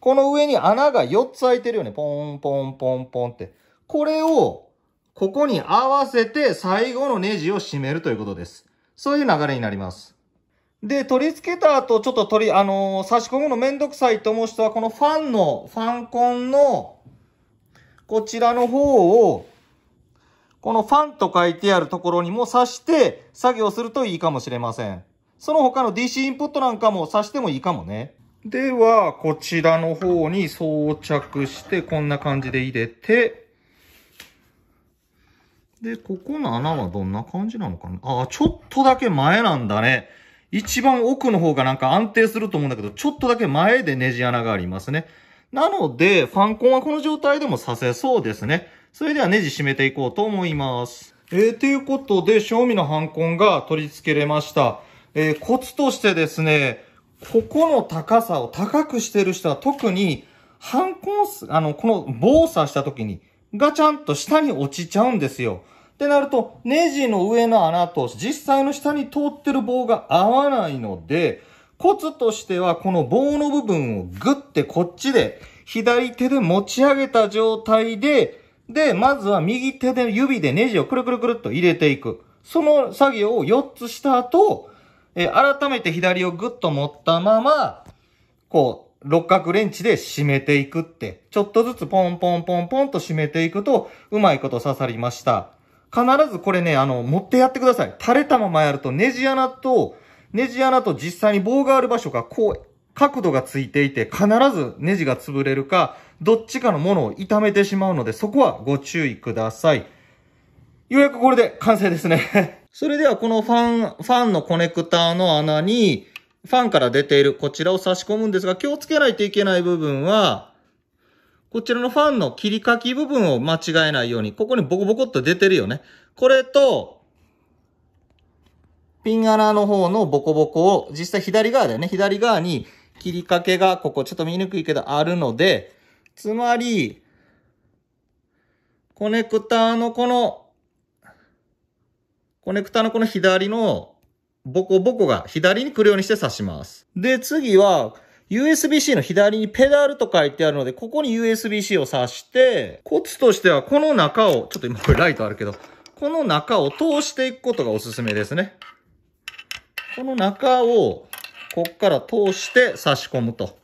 この上に穴が4つ開いてるよね。ポンポンポンポンって。これを、ここに合わせて最後のネジを締めるということです。そういう流れになります。で、取り付けた後、ちょっと取り、あのー、差し込むのめんどくさいと思う人は、このファンの、ファンコンの、こちらの方を、このファンと書いてあるところにも挿して作業するといいかもしれません。その他の DC インプットなんかも挿してもいいかもね。では、こちらの方に装着して、こんな感じで入れて、で、ここの穴はどんな感じなのかなあ、ちょっとだけ前なんだね。一番奥の方がなんか安定すると思うんだけど、ちょっとだけ前でネジ穴がありますね。なので、ファンコンはこの状態でもさせそうですね。それではネジ締めていこうと思います。えー、ということで、正味のハンコンが取り付けれました。えー、コツとしてですね、ここの高さを高くしてる人は特に、ハンコン、あの、この棒を刺した時に、がちゃんと下に落ちちゃうんですよ。ってなると、ネジの上の穴と実際の下に通ってる棒が合わないので、コツとしてはこの棒の部分をグッてこっちで左手で持ち上げた状態で、で、まずは右手で指でネジをくるくるくるっと入れていく。その作業を4つした後、え改めて左をグッと持ったまま、こう、六角レンチで締めていくって、ちょっとずつポンポンポンポンと締めていくと、うまいこと刺さりました。必ずこれね、あの、持ってやってください。垂れたままやると、ネジ穴と、ネジ穴と実際に棒がある場所がこう、角度がついていて、必ずネジが潰れるか、どっちかのものを痛めてしまうので、そこはご注意ください。ようやくこれで完成ですね それではこのファン、ファンのコネクターの穴に、ファンから出ているこちらを差し込むんですが、気をつけないといけない部分は、こちらのファンの切り欠き部分を間違えないように、ここにボコボコっと出てるよね。これと、ピン穴の方のボコボコを、実際左側だよね。左側に切り欠けが、ここちょっと見にくいけどあるので、つまり、コネクターのこの、コネクターのこの左のボコボコが左に来るようにして刺します。で、次は、USB-C の左にペダルと書いてあるので、ここに USB-C を挿して、コツとしてはこの中を、ちょっと今これライトあるけど、この中を通していくことがおすすめですね。この中を、こっから通して差し込むと。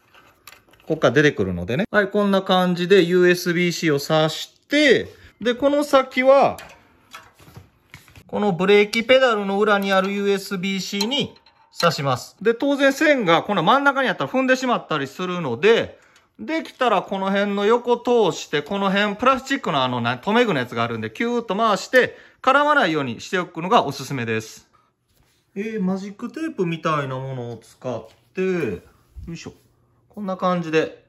こっから出てくるのでね。はい、こんな感じで USB-C を挿して、で、この先は、このブレーキペダルの裏にある USB-C に刺します。で、当然線がこの真ん中にあったら踏んでしまったりするので、できたらこの辺の横通して、この辺プラスチックのあの留め具のやつがあるんで、キューッと回して、絡まないようにしておくのがおすすめです。えー、マジックテープみたいなものを使って、よいしょ。こんな感じで、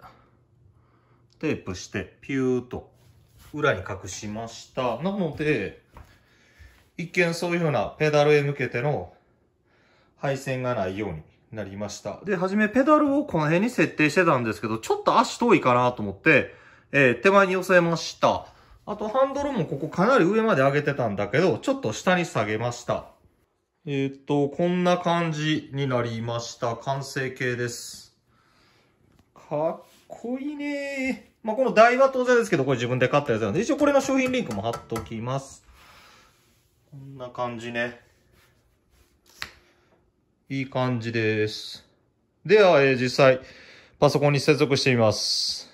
テープして、ピューッと裏に隠しました。なので、一見そういうふうなペダルへ向けての配線がないようになりました。で、はじめペダルをこの辺に設定してたんですけど、ちょっと足遠いかなと思って、えー、手前に寄せました。あとハンドルもここかなり上まで上げてたんだけど、ちょっと下に下げました。えー、っと、こんな感じになりました。完成形です。かっこいいねまあ、この台は当然ですけど、これ自分で買ったやつなんで、一応これの商品リンクも貼っときます。こんな感じね。いい感じです。では、えー、実際、パソコンに接続してみます。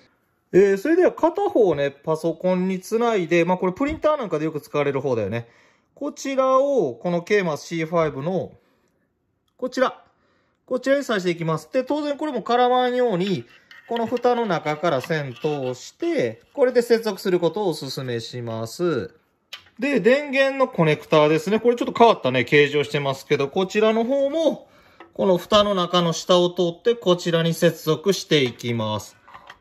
えー、それでは片方ね、パソコンにつないで、まあ、これプリンターなんかでよく使われる方だよね。こちらを、この KMAS C5 の、こちら、こちらに挿していきます。で、当然これも絡まんように、この蓋の中から線通して、これで接続することをお勧めします。で、電源のコネクターですね。これちょっと変わったね、形状してますけど、こちらの方も、この蓋の中の下を通って、こちらに接続していきます。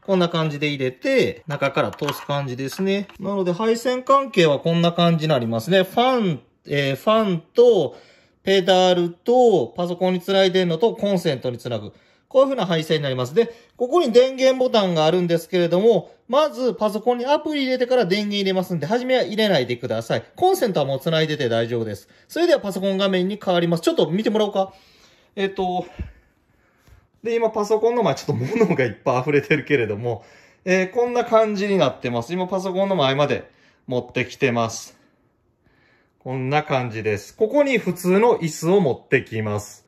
こんな感じで入れて、中から通す感じですね。なので、配線関係はこんな感じになりますね。ファン、えー、ファンと、ペダルと、パソコンにつないでんのと、コンセントにつなぐ。こういう風な配線になります。で、ここに電源ボタンがあるんですけれども、まずパソコンにアプリ入れてから電源入れますんで、初めは入れないでください。コンセントはもう繋いでて大丈夫です。それではパソコン画面に変わります。ちょっと見てもらおうか。えっ、と、で、今パソコンの前ちょっと物がいっぱい溢れてるけれども、えー、こんな感じになってます。今パソコンの前まで持ってきてます。こんな感じです。ここに普通の椅子を持ってきます。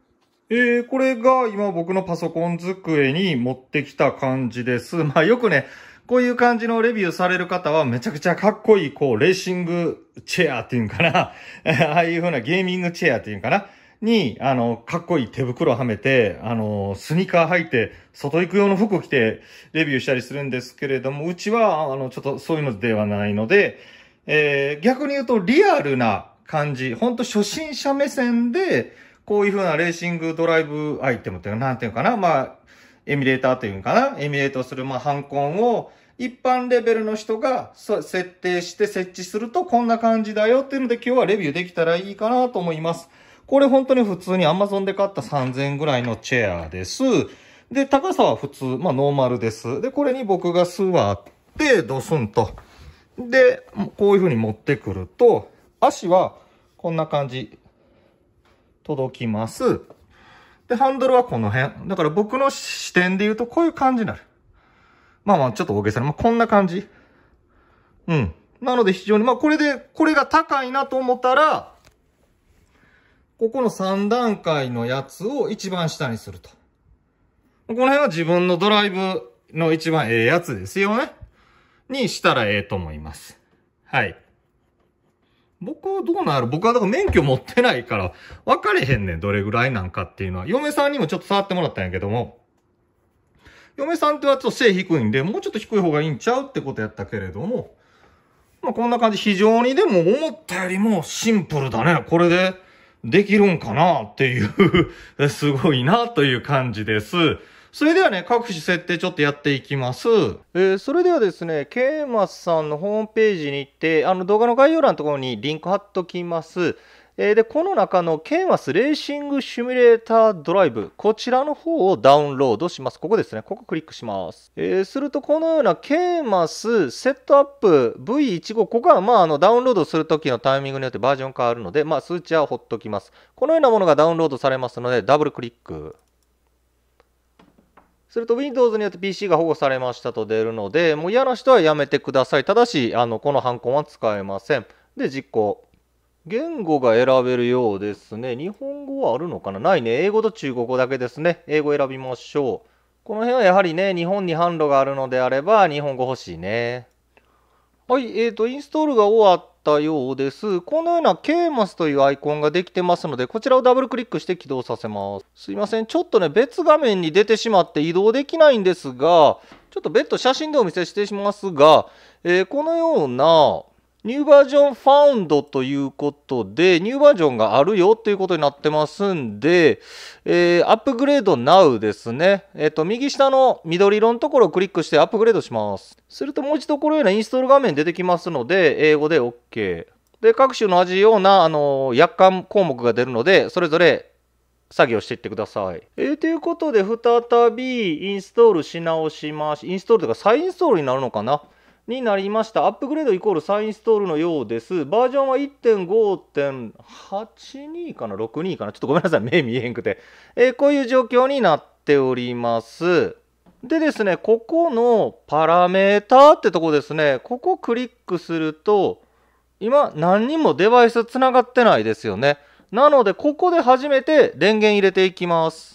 えー、これが今僕のパソコン机に持ってきた感じです。まあよくね、こういう感じのレビューされる方はめちゃくちゃかっこいい、こう、レーシングチェアっていうんかな。ああいう風なゲーミングチェアっていうんかな。に、あの、かっこいい手袋はめて、あの、スニーカー履いて、外行く用の服着てレビューしたりするんですけれども、うちは、あの、ちょっとそういうのではないので、えー、逆に言うとリアルな感じ、ほんと初心者目線で、こういうふうなレーシングドライブアイテムっていうのなんていうかな、まあ、エミュレーターというかな、エミュレートする、まあ、ハンコンを、一般レベルの人が設定して設置するとこんな感じだよっていうので今日はレビューできたらいいかなと思います。これ本当に普通に Amazon で買った3000ぐらいのチェアです。で、高さは普通、まあノーマルです。で、これに僕が座ってドスンと。で、こういう風に持ってくると、足はこんな感じ。届きます。で、ハンドルはこの辺。だから僕の視点で言うとこういう感じになる。まあまあ、ちょっと大げさに、まあ、こんな感じ。うん。なので非常に、まあこれで、これが高いなと思ったら、ここの3段階のやつを一番下にすると。この辺は自分のドライブの一番ええやつですよね。にしたらええと思います。はい。僕はどうなんやろ僕はだから免許持ってないから、分かれへんねん、どれぐらいなんかっていうのは。嫁さんにもちょっと触ってもらったんやけども、嫁さんとはちょっと背低いんで、もうちょっと低い方がいいんちゃうってことやったけれども、まあこんな感じ、非常にでも思ったよりもシンプルだね。これでできるんかなっていう すごいなという感じです。それではね、各種設定ちょっとやっていきます。えー、それではですね、ケイマスさんのホームページに行って、あの動画の概要欄のところにリンク貼っときます。えー、で、この中のケイマスレーシングシミュレータードライブ、こちらの方をダウンロードします。ここですね。ここクリックします。えー、すると、このようなケイマスセットアップ V15、ここはまあ、あの、ダウンロードするときのタイミングによってバージョン変わるので、まあ、数値はほっときます。このようなものがダウンロードされますので、ダブルクリック。すると Windows によって PC が保護されましたと出るので、もう嫌な人はやめてください。ただし、あの、このハンコンは使えません。で、実行。言語が選べるようですね。日本語はあるのかなないね。英語と中国語だけですね。英語選びましょう。この辺はやはりね、日本に販路があるのであれば、日本語欲しいね。はい、えっ、ー、と、インストールが終わっったようですこのような KMAS というアイコンができてますのでこちらをダブルクリックして起動させますすいませんちょっとね別画面に出てしまって移動できないんですがちょっと別途写真でお見せしてしますが、えー、このようなニューバージョンファウンドということで、ニューバージョンがあるよということになってますんで、えー、アップグレード Now ですね。えっ、ー、と、右下の緑色のところをクリックしてアップグレードします。するともう一度このようなインストール画面出てきますので、英語で OK。で、各種同じような、あのー、約款項目が出るので、それぞれ作業していってください。えー、ということで、再びインストールし直します。インストールというか再インストールになるのかなになりました。アップグレードイコール再インストールのようです。バージョンは1.5.82かな ?62 かなちょっとごめんなさい。目見えんくて。えー、こういう状況になっております。でですね、ここのパラメーターってとこですね。ここクリックすると、今何にもデバイスつながってないですよね。なので、ここで初めて電源入れていきます。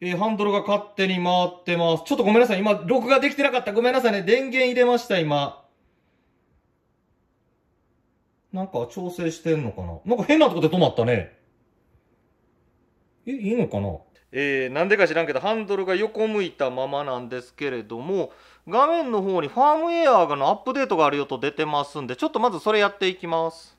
えー、ハンドルが勝手に回ってます。ちょっとごめんなさい。今、録画できてなかった。ごめんなさいね。電源入れました、今。なんか調整してんのかななんか変なとこで止まったね。え、いいのかなえー、なんでか知らんけど、ハンドルが横向いたままなんですけれども、画面の方にファームウェアがのアップデートがあるよと出てますんで、ちょっとまずそれやっていきます。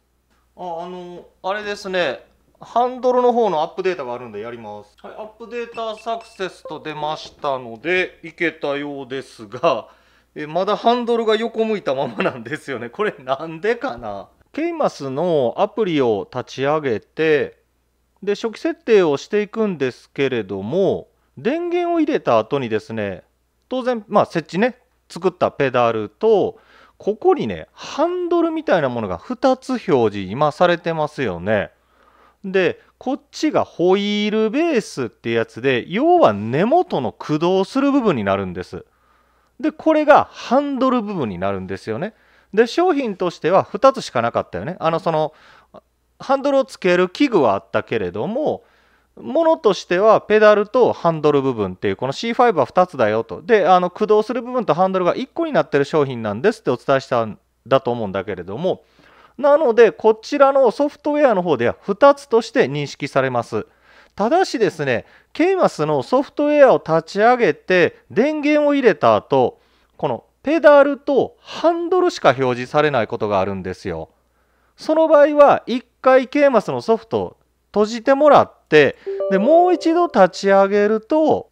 あ、あのあれですね。ハンドルの方のアップデータがあるんでやります。はい、アップデータサクセスと出ましたので、いけたようですが、えまだハンドルが横向いたままなんですよね。これなんでかなケイマスのアプリを立ち上げて、で、初期設定をしていくんですけれども、電源を入れた後にですね、当然、まあ、設置ね、作ったペダルと、ここにね、ハンドルみたいなものが2つ表示、今されてますよね。でこっちがホイールベースってやつで要は根元の駆動する部分になるんですでこれがハンドル部分になるんですよねで商品としては2つしかなかったよねあのそのハンドルをつける器具はあったけれどもものとしてはペダルとハンドル部分っていうこの C5 は2つだよとであの駆動する部分とハンドルが1個になってる商品なんですってお伝えしたんだと思うんだけれどもなのでこちらのソフトウェアの方では2つとして認識されます。ただしですね、KMAS のソフトウェアを立ち上げて電源を入れた後、このペダルとハンドルしか表示されないことがあるんですよ。その場合は1回 KMAS のソフトを閉じてもらってでもう一度立ち上げると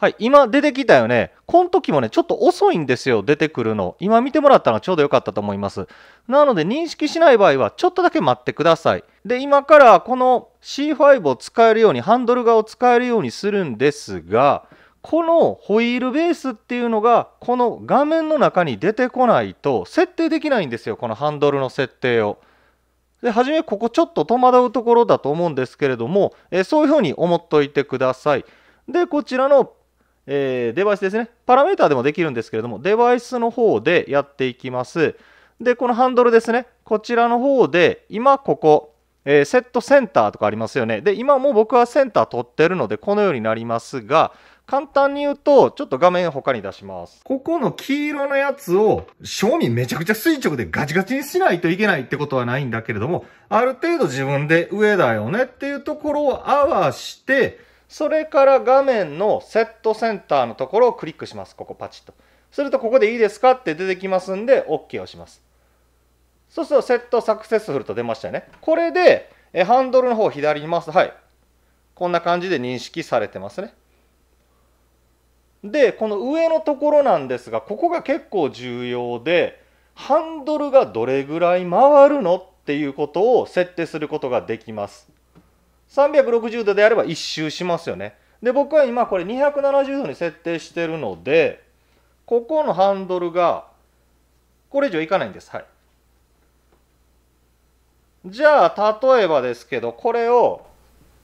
はい、今出てきたよね。この時もね、ちょっと遅いんですよ、出てくるの。今見てもらったのがちょうど良かったと思います。なので認識しない場合は、ちょっとだけ待ってください。で、今からこの C5 を使えるように、ハンドル側を使えるようにするんですが、このホイールベースっていうのが、この画面の中に出てこないと、設定できないんですよ、このハンドルの設定を。で、初めここちょっと戸惑うところだと思うんですけれども、えそういうふうに思っといてください。で、こちらのえー、デバイスですね。パラメータでもできるんですけれども、デバイスの方でやっていきます。で、このハンドルですね。こちらの方で、今ここ、えー、セットセンターとかありますよね。で、今もう僕はセンター取ってるので、このようになりますが、簡単に言うと、ちょっと画面他に出します。ここの黄色のやつを、正味めちゃくちゃ垂直でガチガチにしないといけないってことはないんだけれども、ある程度自分で上だよねっていうところを合わして、それから画面のセットセンターのところをクリックします。ここパチッと。するとここでいいですかって出てきますんで OK をします。そうするとセットサクセスフルと出ましたよね。これでえハンドルの方左に回す。はい。こんな感じで認識されてますね。で、この上のところなんですが、ここが結構重要で、ハンドルがどれぐらい回るのっていうことを設定することができます。360度であれば1周しますよね。で、僕は今これ270度に設定してるので、ここのハンドルが、これ以上いかないんです。はい。じゃあ、例えばですけど、これを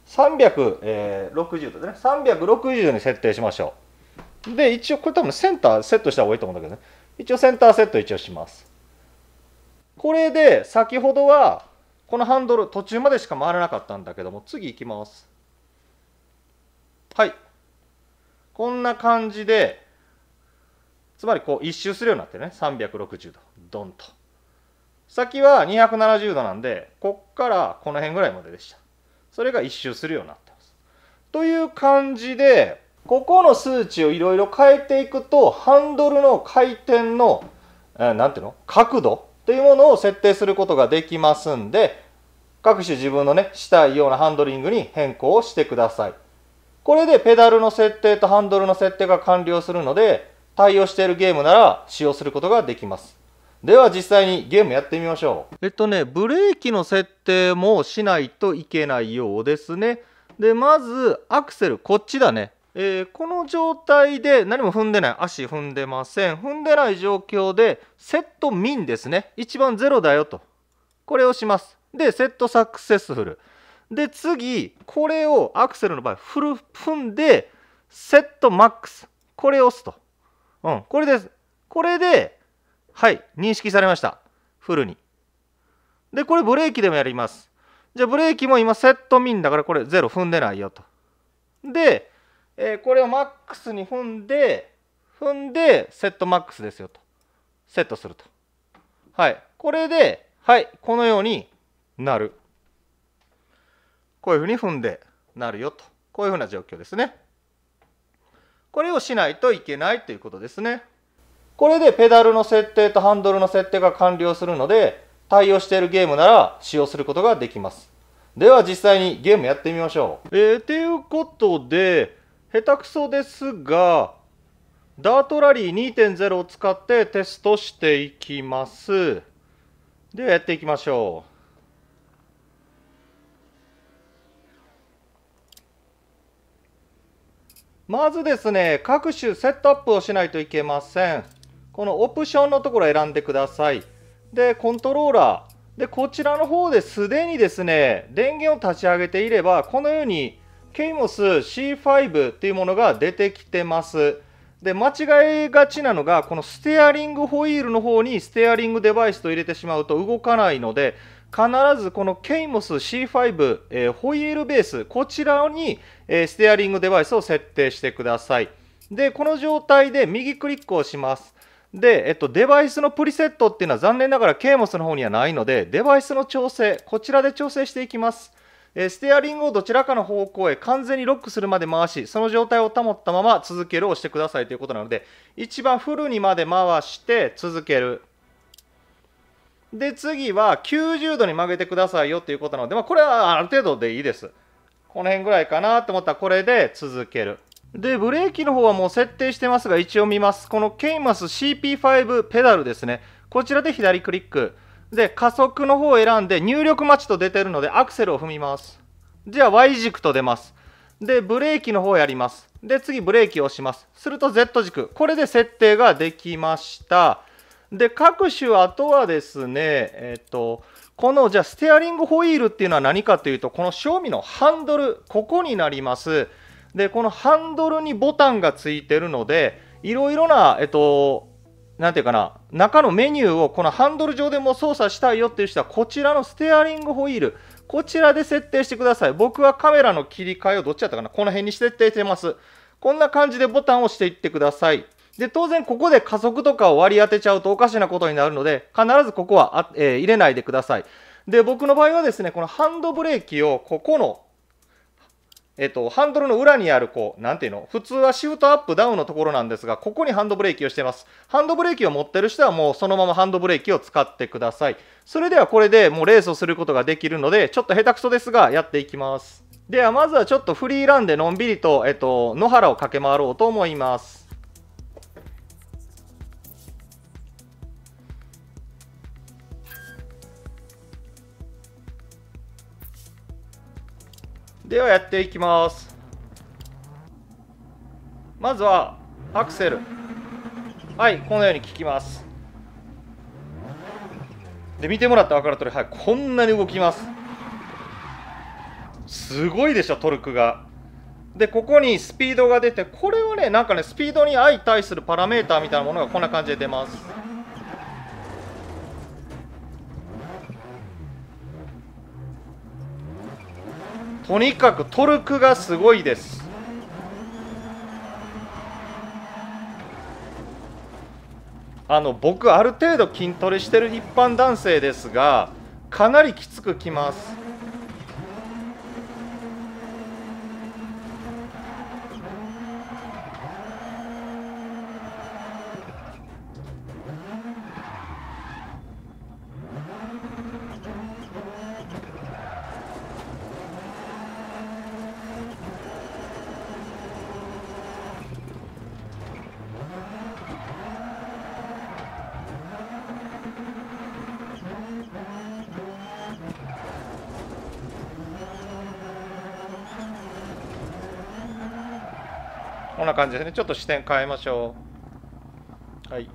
360度でね、360度に設定しましょう。で、一応、これ多分センターセットした方がいいと思うんだけどね。一応センターセット一応します。これで先ほどはこのハンドル途中までしか回らなかったんだけども次行きますはいこんな感じでつまりこう一周するようになってね360度ドンと先は270度なんでこっからこの辺ぐらいまででしたそれが一周するようになってますという感じでここの数値をいろいろ変えていくとハンドルの回転の何、えー、ていうの角度っていうものを設定することができますんで各種自分のね、したいようなハンドリングに変更をしてください。これでペダルの設定とハンドルの設定が完了するので、対応しているゲームなら使用することができます。では実際にゲームやってみましょう。えっとね、ブレーキの設定もしないといけないようですね。で、まずアクセル、こっちだね。えー、この状態で何も踏んでない。足踏んでません。踏んでない状況で、セットミンですね。一番ゼロだよと。これをします。でセットサクセスフルで次これをアクセルの場合フル踏んでセットマックスこれを押すと、うん、これですこれではい認識されましたフルにでこれブレーキでもやりますじゃあブレーキも今セットミンだからこれ0踏んでないよとで、えー、これをマックスに踏んで踏んでセットマックスですよとセットするとはいこれではいこのようになるこういうふうに踏んでなるよとこういうふうな状況ですねこれをしないといけないということですねこれでペダルの設定とハンドルの設定が完了するので対応しているゲームなら使用することができますでは実際にゲームやってみましょうえー、ということで下手くそですがダートラリー2.0を使ってテストしていきますではやっていきましょうまずですね、各種セットアップをしないといけません。このオプションのところ選んでください。で、コントローラー。で、こちらの方ですでにですね、電源を立ち上げていれば、このように KMOS C5 っていうものが出てきてます。で、間違えがちなのが、このステアリングホイールの方にステアリングデバイスと入れてしまうと動かないので、必ずこのケイモス C5、えー、ホイールベース、こちらに、えー、ステアリングデバイスを設定してください。で、この状態で右クリックをします。で、えっと、デバイスのプリセットっていうのは残念ながら KMOS の方にはないので、デバイスの調整、こちらで調整していきます。えステアリングをどちらかの方向へ完全にロックするまで回し、その状態を保ったまま続けるをしてくださいということなので、一番フルにまで回して続ける。で次は90度に曲げてくださいよっていうことなので、まあ、これはある程度でいいですこの辺ぐらいかなと思ったらこれで続けるでブレーキの方はもう設定してますが一応見ますこのケイマス CP5 ペダルですねこちらで左クリックで加速の方を選んで入力待ちと出てるのでアクセルを踏みますじゃあ Y 軸と出ますでブレーキの方をやりますで次ブレーキを押しますすると Z 軸これで設定ができましたで、各種、あとはですね、えっ、と、このじゃあステアリングホイールっていうのは何かというと、この正味のハンドル、ここになります。で、このハンドルにボタンがついてるので、いろいろな、えっと、なんていうかな、中のメニューをこのハンドル上でも操作したいよっていう人は、こちらのステアリングホイール、こちらで設定してください。僕はカメラの切り替えをどっちだったかな、この辺に設定してます。こんな感じでボタンを押していってください。で、当然ここで加速とかを割り当てちゃうとおかしなことになるので、必ずここはあ、えー、入れないでください。で、僕の場合はですね、このハンドブレーキをここの、えっ、と、ハンドルの裏にある、こう、なんていうの、普通はシフトアップダウンのところなんですが、ここにハンドブレーキをしてます。ハンドブレーキを持ってる人はもうそのままハンドブレーキを使ってください。それではこれでもうレースをすることができるので、ちょっと下手くそですが、やっていきます。では、まずはちょっとフリーランでのんびりと、えっ、と、野原を駆け回ろうと思います。ではやっていきますまずはアクセルはいこのように効きますで見てもらったら分かるとおり、はい、こんなに動きますすごいでしょトルクがでここにスピードが出てこれはねなんかねスピードに相対するパラメーターみたいなものがこんな感じで出ますとにかくトルクがすごいですあの僕ある程度筋トレしてる一般男性ですがかなりきつくきます感じですねちょっと視点変えましょうはい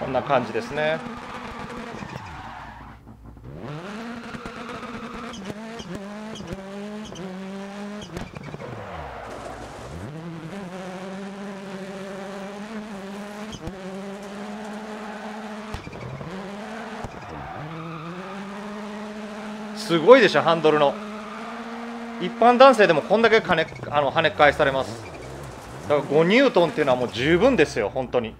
こんな感じですねすごいでしょハンドルの一般男性でもこんだけ金あの跳ね返されますだから5ニュートンっていうのはもう十分ですよ本当に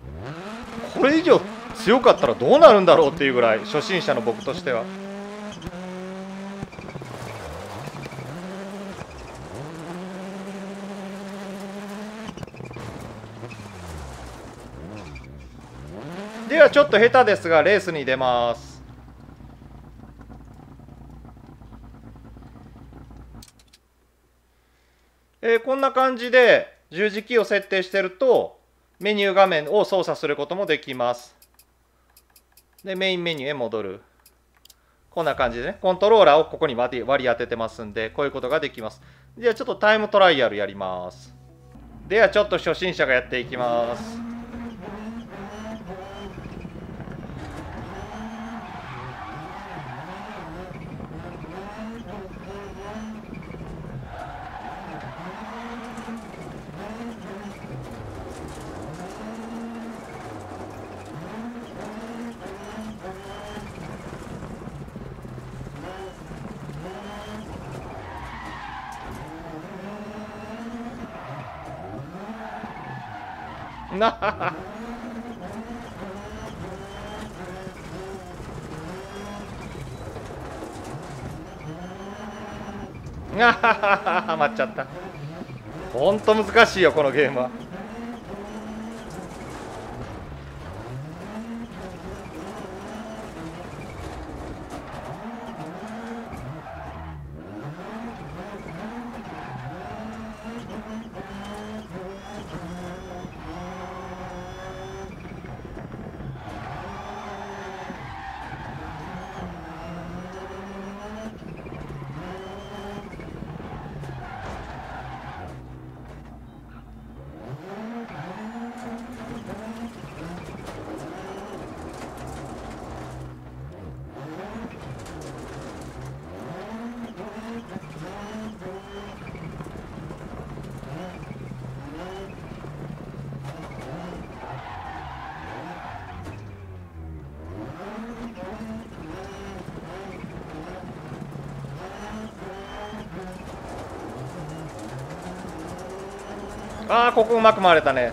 これ以上強かったらどうなるんだろうっていうぐらい初心者の僕としてはではちょっと下手ですがレースに出ますな感じで十字キーを設定してるとメニュー画面を操作することもできます。で、メインメニューへ戻る。こんな感じでね、コントローラーをここに割り当ててますんで、こういうことができます。ではちょっとタイムトライアルやります。ではちょっと初心者がやっていきます。なあははははまっちゃったほんと難しいよこのゲームはうまく回れたね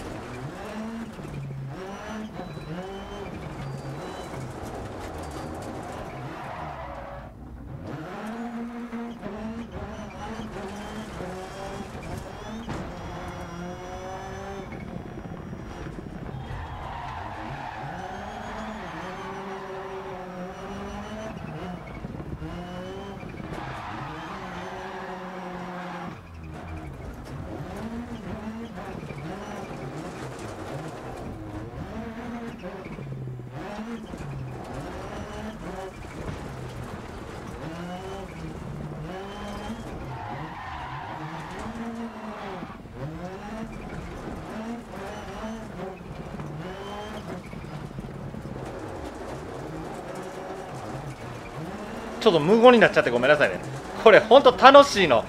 ちょっと無言になっちゃってごめんなさいねこれほんと楽しいの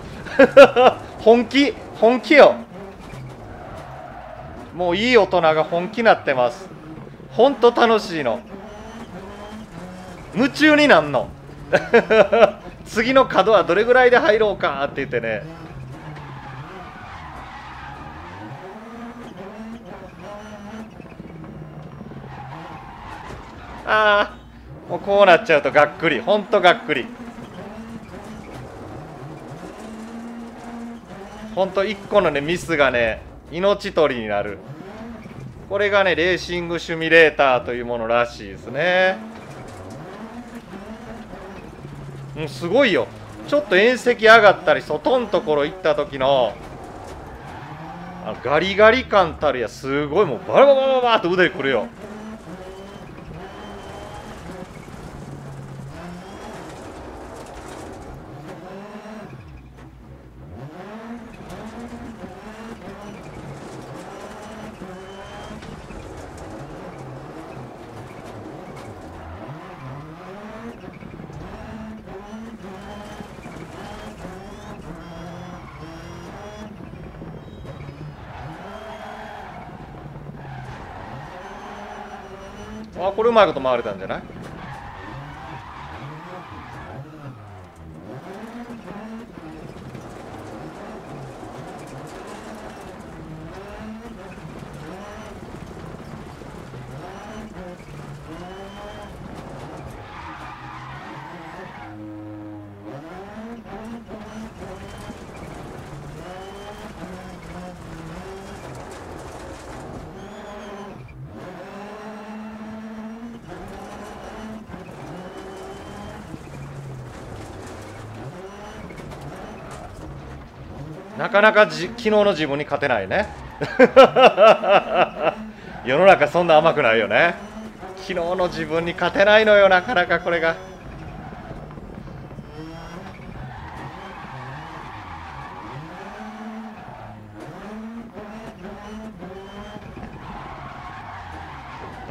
本気本気よもういい大人が本気になってますほんと楽しいの夢中になんの 次の角はどれぐらいで入ろうかって言ってねああこうなっちゃうとがっくりほんとがっくりほんと1個のねミスがね命取りになるこれがねレーシングシュミレーターというものらしいですねうすごいよちょっと遠石上がったり外のところ行った時のあガリガリ感たるやすごいもうバラバラバラバラと腕くるよまいこと回れたんじゃないなかなかじ昨日の自分に勝てないね 世の中そんな甘くないよね昨日の自分に勝てないのよなかなかこれが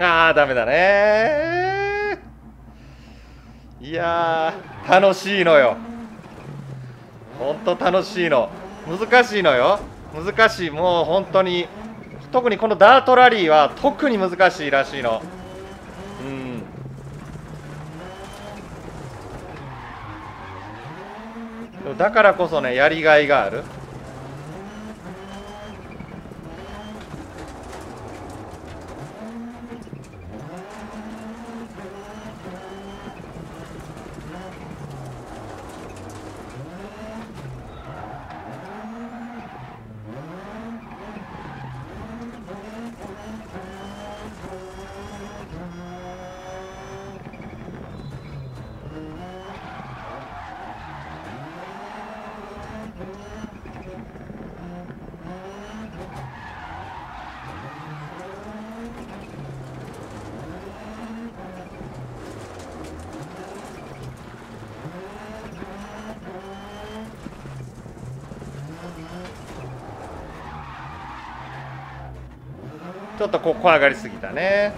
ああダメだねいや楽しいのよほんと楽しいの難しいのよ難しいもう本当に特にこのダートラリーは特に難しいらしいのうんだからこそねやりがいがあるょっとここ上がりすぎたね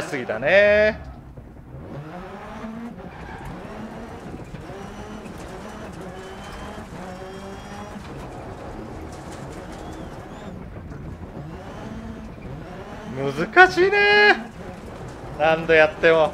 しすぎたね難しいね何度やっても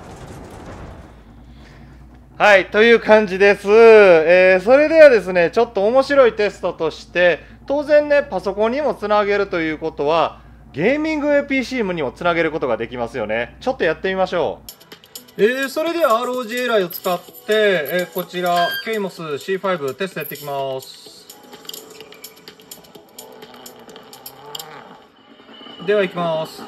はいという感じです、えー、それではですねちょっと面白いテストとして当然ねパソコンにもつなげるということはゲーミング PC にもつなげることができますよね。ちょっとやってみましょう。えー、それでは ROG エライを使って、えー、こちら、KMOS C5 テストやっていきます。ではいきます。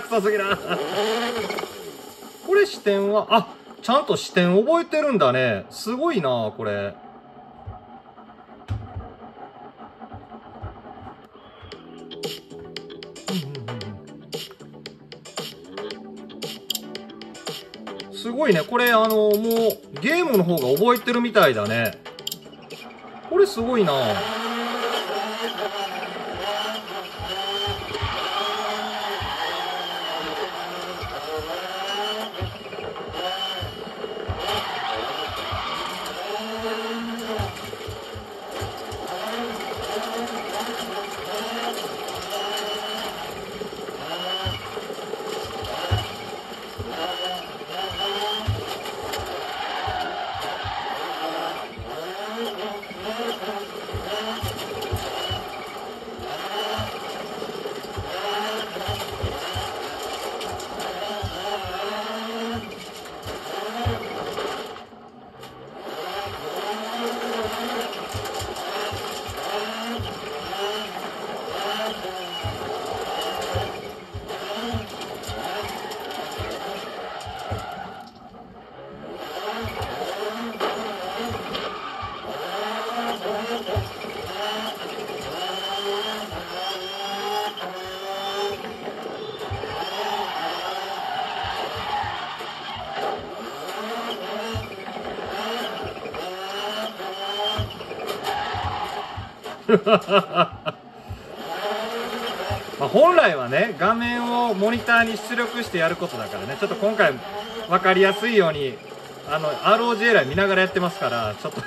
くさすぎな。これ視点は、あ、ちゃんと視点覚えてるんだね。すごいな、これ。すごいね。これ、あの、もう、ゲームの方が覚えてるみたいだね。これすごいな ま本来はね画面をモニターに出力してやることだからねちょっと今回分かりやすいようにあの r o g ラー見ながらやってますからちょっと さ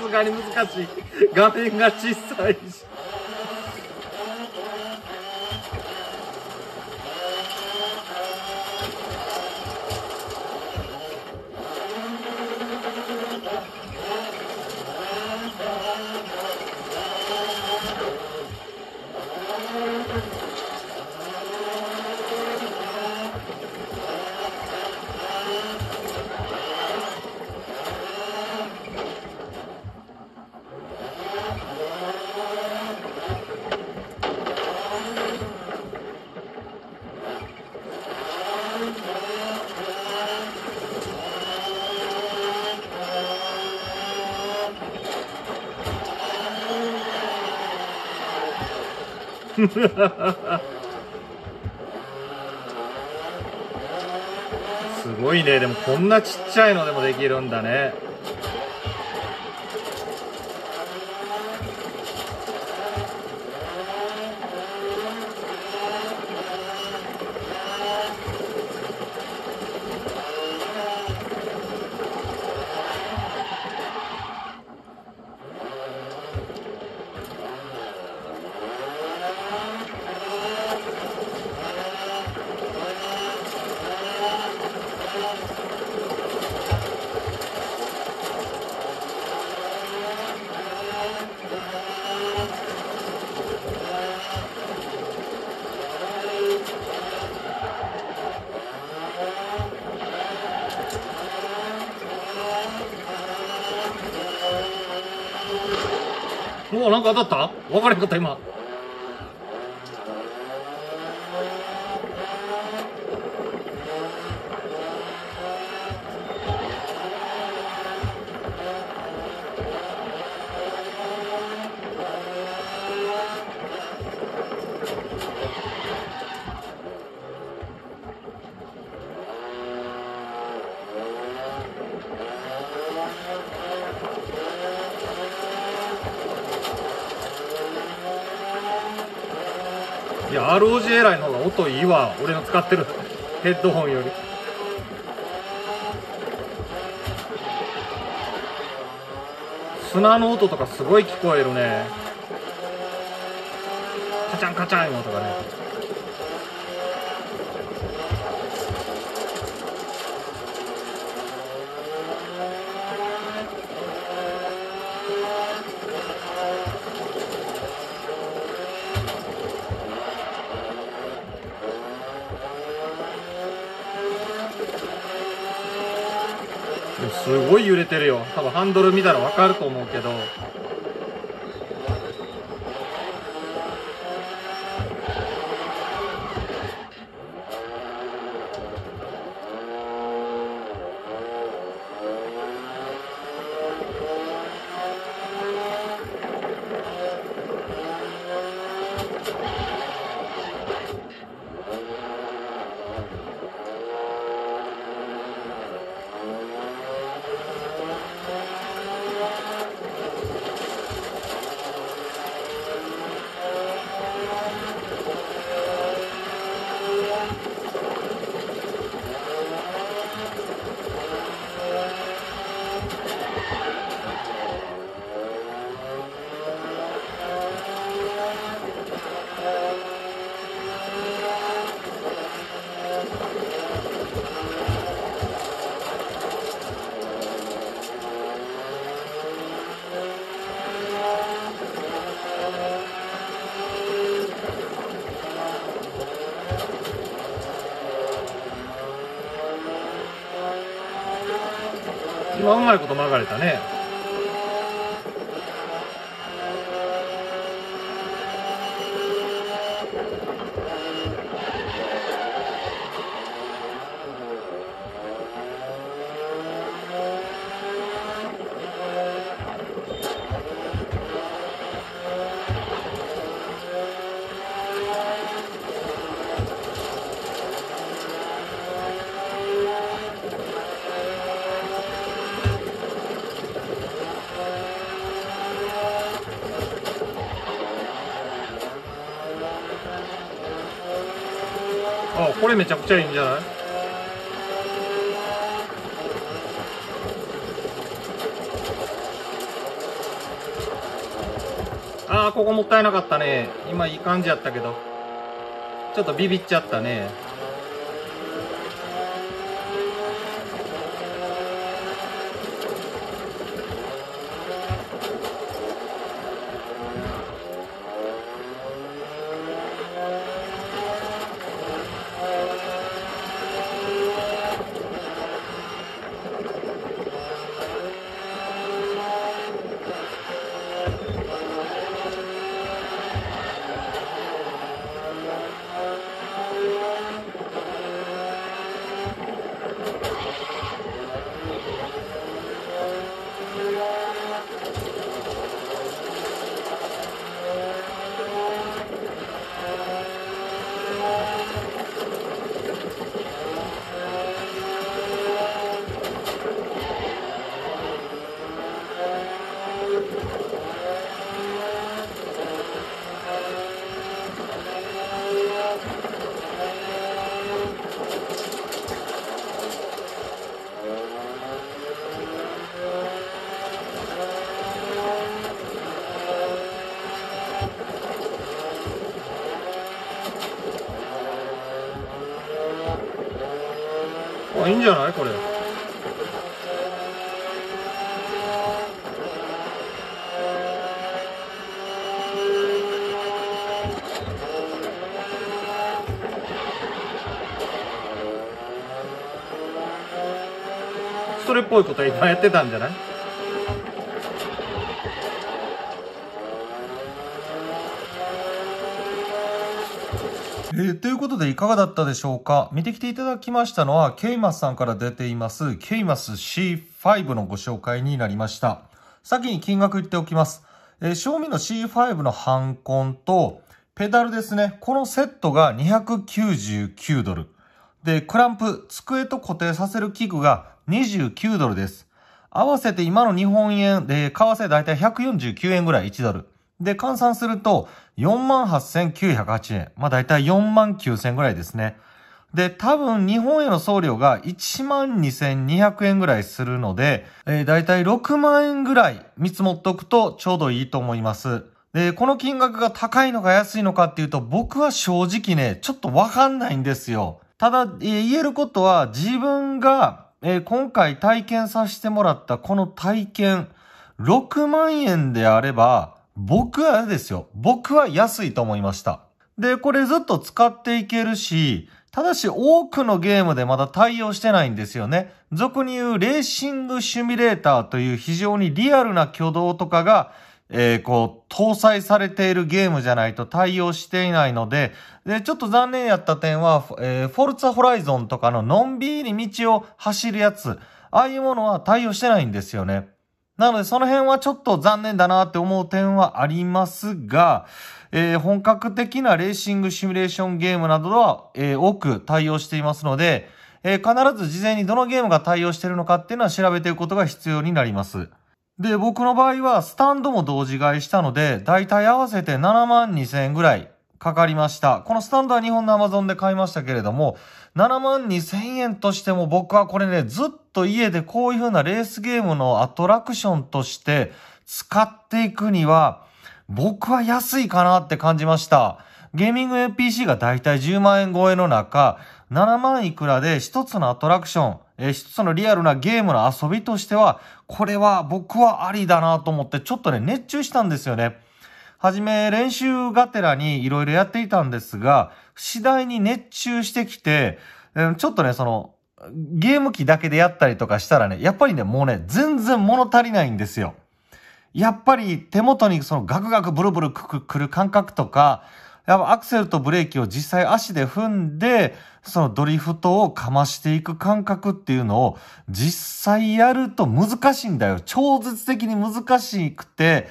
すがに難しい画面が小さいし すごいねでもこんなちっちゃいのでもできるんだね我勒个蛋嘛！音いいわ俺の使ってるヘッドホンより砂の音とかすごい聞こえるねカチャンカチャンいう音がね揺れてるよ多分ハンドル見たら分かると思うけど長いこと曲がれたねちゃいんじゃないああここもったいなかったね今いい感じやったけどちょっとビビっちゃったねじゃないこれそれっぽいこといやってたんじゃないということでいかがだったでしょうか見てきていただきましたのは、ケイマスさんから出ています、ケイマス C5 のご紹介になりました。先に金額言っておきます。えー、正味の C5 のハコンと、ペダルですね。このセットが299ドル。で、クランプ、机と固定させる器具が29ドルです。合わせて今の日本円で、為替だいたい149円ぐらい1ドル。で、換算すると、48,908円。まあ、だいたい49,000ぐらいですね。で、多分日本への送料が12,200円ぐらいするので、えー、だいたい6万円ぐらい見積もっとくとちょうどいいと思います。で、この金額が高いのか安いのかっていうと、僕は正直ね、ちょっとわかんないんですよ。ただ、えー、言えることは自分が、えー、今回体験させてもらったこの体験、6万円であれば、僕はですよ。僕は安いと思いました。で、これずっと使っていけるし、ただし多くのゲームでまだ対応してないんですよね。俗に言うレーシングシミュレーターという非常にリアルな挙動とかが、えー、こう、搭載されているゲームじゃないと対応していないので、で、ちょっと残念やった点は、えー、フォルツァホライゾンとかののんびり道を走るやつ、ああいうものは対応してないんですよね。なので、その辺はちょっと残念だなって思う点はありますが、えー、本格的なレーシングシミュレーションゲームなどは、えー、多く対応していますので、えー、必ず事前にどのゲームが対応しているのかっていうのは調べていくことが必要になります。で、僕の場合はスタンドも同時買いしたので、だいたい合わせて7万2 0円ぐらいかかりました。このスタンドは日本の Amazon で買いましたけれども、7万2000円としても僕はこれね、ずっと家でこういう風なレースゲームのアトラクションとして使っていくには、僕は安いかなって感じました。ゲーミング PC がだいたい10万円超えの中、7万いくらで一つのアトラクション、えー、一つのリアルなゲームの遊びとしては、これは僕はありだなと思って、ちょっとね、熱中したんですよね。はじめ練習がてらにいろいろやっていたんですが、次第に熱中してきて、ちょっとね、その、ゲーム機だけでやったりとかしたらね、やっぱりね、もうね、全然物足りないんですよ。やっぱり手元にそのガクガクブルブルくくる感覚とか、やっぱアクセルとブレーキを実際足で踏んで、そのドリフトをかましていく感覚っていうのを実際やると難しいんだよ。超絶的に難しくて、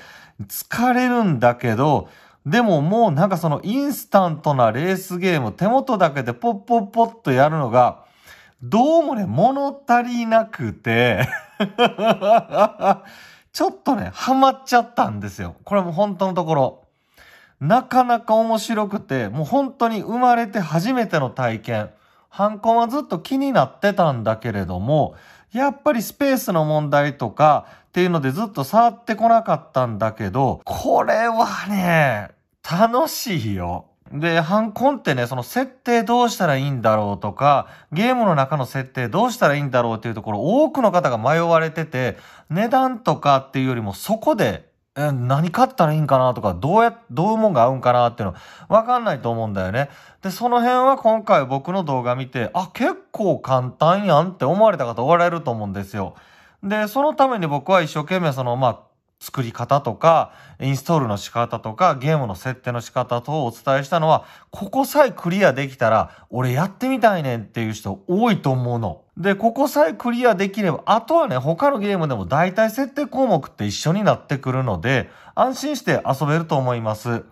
疲れるんだけど、でももうなんかそのインスタントなレースゲーム、手元だけでポッポッポッとやるのが、どうもね、物足りなくて ちょっとね、ハマっちゃったんですよ。これも本当のところ。なかなか面白くて、もう本当に生まれて初めての体験。ハンコンはずっと気になってたんだけれども、やっぱりスペースの問題とかっていうのでずっと触ってこなかったんだけど、これはね、楽しいよ。で、ハンコンってね、その設定どうしたらいいんだろうとか、ゲームの中の設定どうしたらいいんだろうっていうところ、多くの方が迷われてて、値段とかっていうよりもそこでえ何買ったらいいんかなとか、どうや、どういうもんが合うんかなっていうの、わかんないと思うんだよね。で、その辺は今回僕の動画見て、あ、結構簡単やんって思われた方おられると思うんですよ。で、そのために僕は一生懸命その、まあ、作り方とか、インストールの仕方とか、ゲームの設定の仕方等をお伝えしたのは、ここさえクリアできたら、俺やってみたいねんっていう人多いと思うの。で、ここさえクリアできれば、あとはね、他のゲームでも大体設定項目って一緒になってくるので、安心して遊べると思います。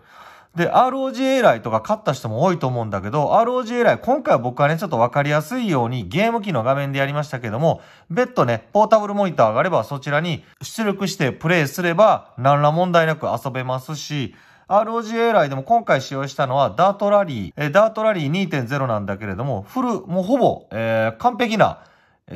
で、ROG ライとか買った人も多いと思うんだけど、ROG ライ今回は僕はね、ちょっとわかりやすいようにゲーム機の画面でやりましたけども、別途ね、ポータブルモニターがあればそちらに出力してプレイすれば、何ら問題なく遊べますし、ROG ライでも今回使用したのはダートラリー、えダートラリー2.0なんだけれども、フル、もうほぼ、えー、完璧な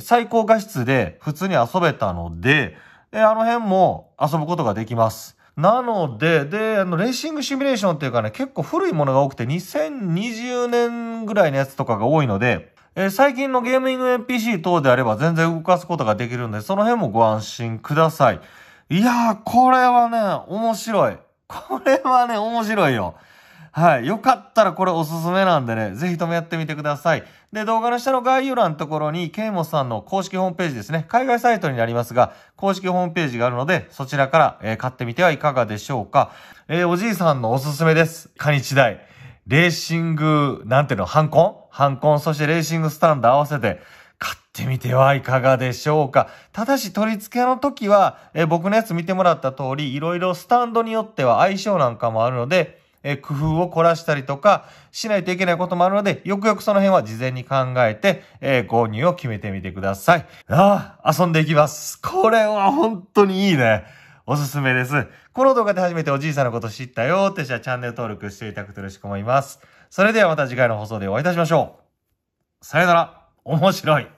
最高画質で普通に遊べたので、であの辺も遊ぶことができます。なので、で、あの、レーシングシミュレーションっていうかね、結構古いものが多くて、2020年ぐらいのやつとかが多いので、えー、最近のゲーミング NPC 等であれば全然動かすことができるんで、その辺もご安心ください。いやー、これはね、面白い。これはね、面白いよ。はい。よかったらこれおすすめなんでね、ぜひともやってみてください。で、動画の下の概要欄のところに、ケイモさんの公式ホームページですね。海外サイトになりますが、公式ホームページがあるので、そちらから、えー、買ってみてはいかがでしょうか。えー、おじいさんのおすすめです。カニチダイ。レーシング、なんていうの、ハンコンハンコン、そしてレーシングスタンド合わせて、買ってみてはいかがでしょうか。ただし取り付けの時は、え僕のやつ見てもらった通り、いろいろスタンドによっては相性なんかもあるので、え工夫を凝らしたりとかしないといけないこともあるので、よくよくその辺は事前に考えて、えー、購入を決めてみてください。ああ、遊んでいきます。これは本当にいいね。おすすめです。この動画で初めておじいさんのこと知ったよってじゃあチャンネル登録していただくとよろしく思います。それではまた次回の放送でお会いいたしましょう。さよなら。面白い。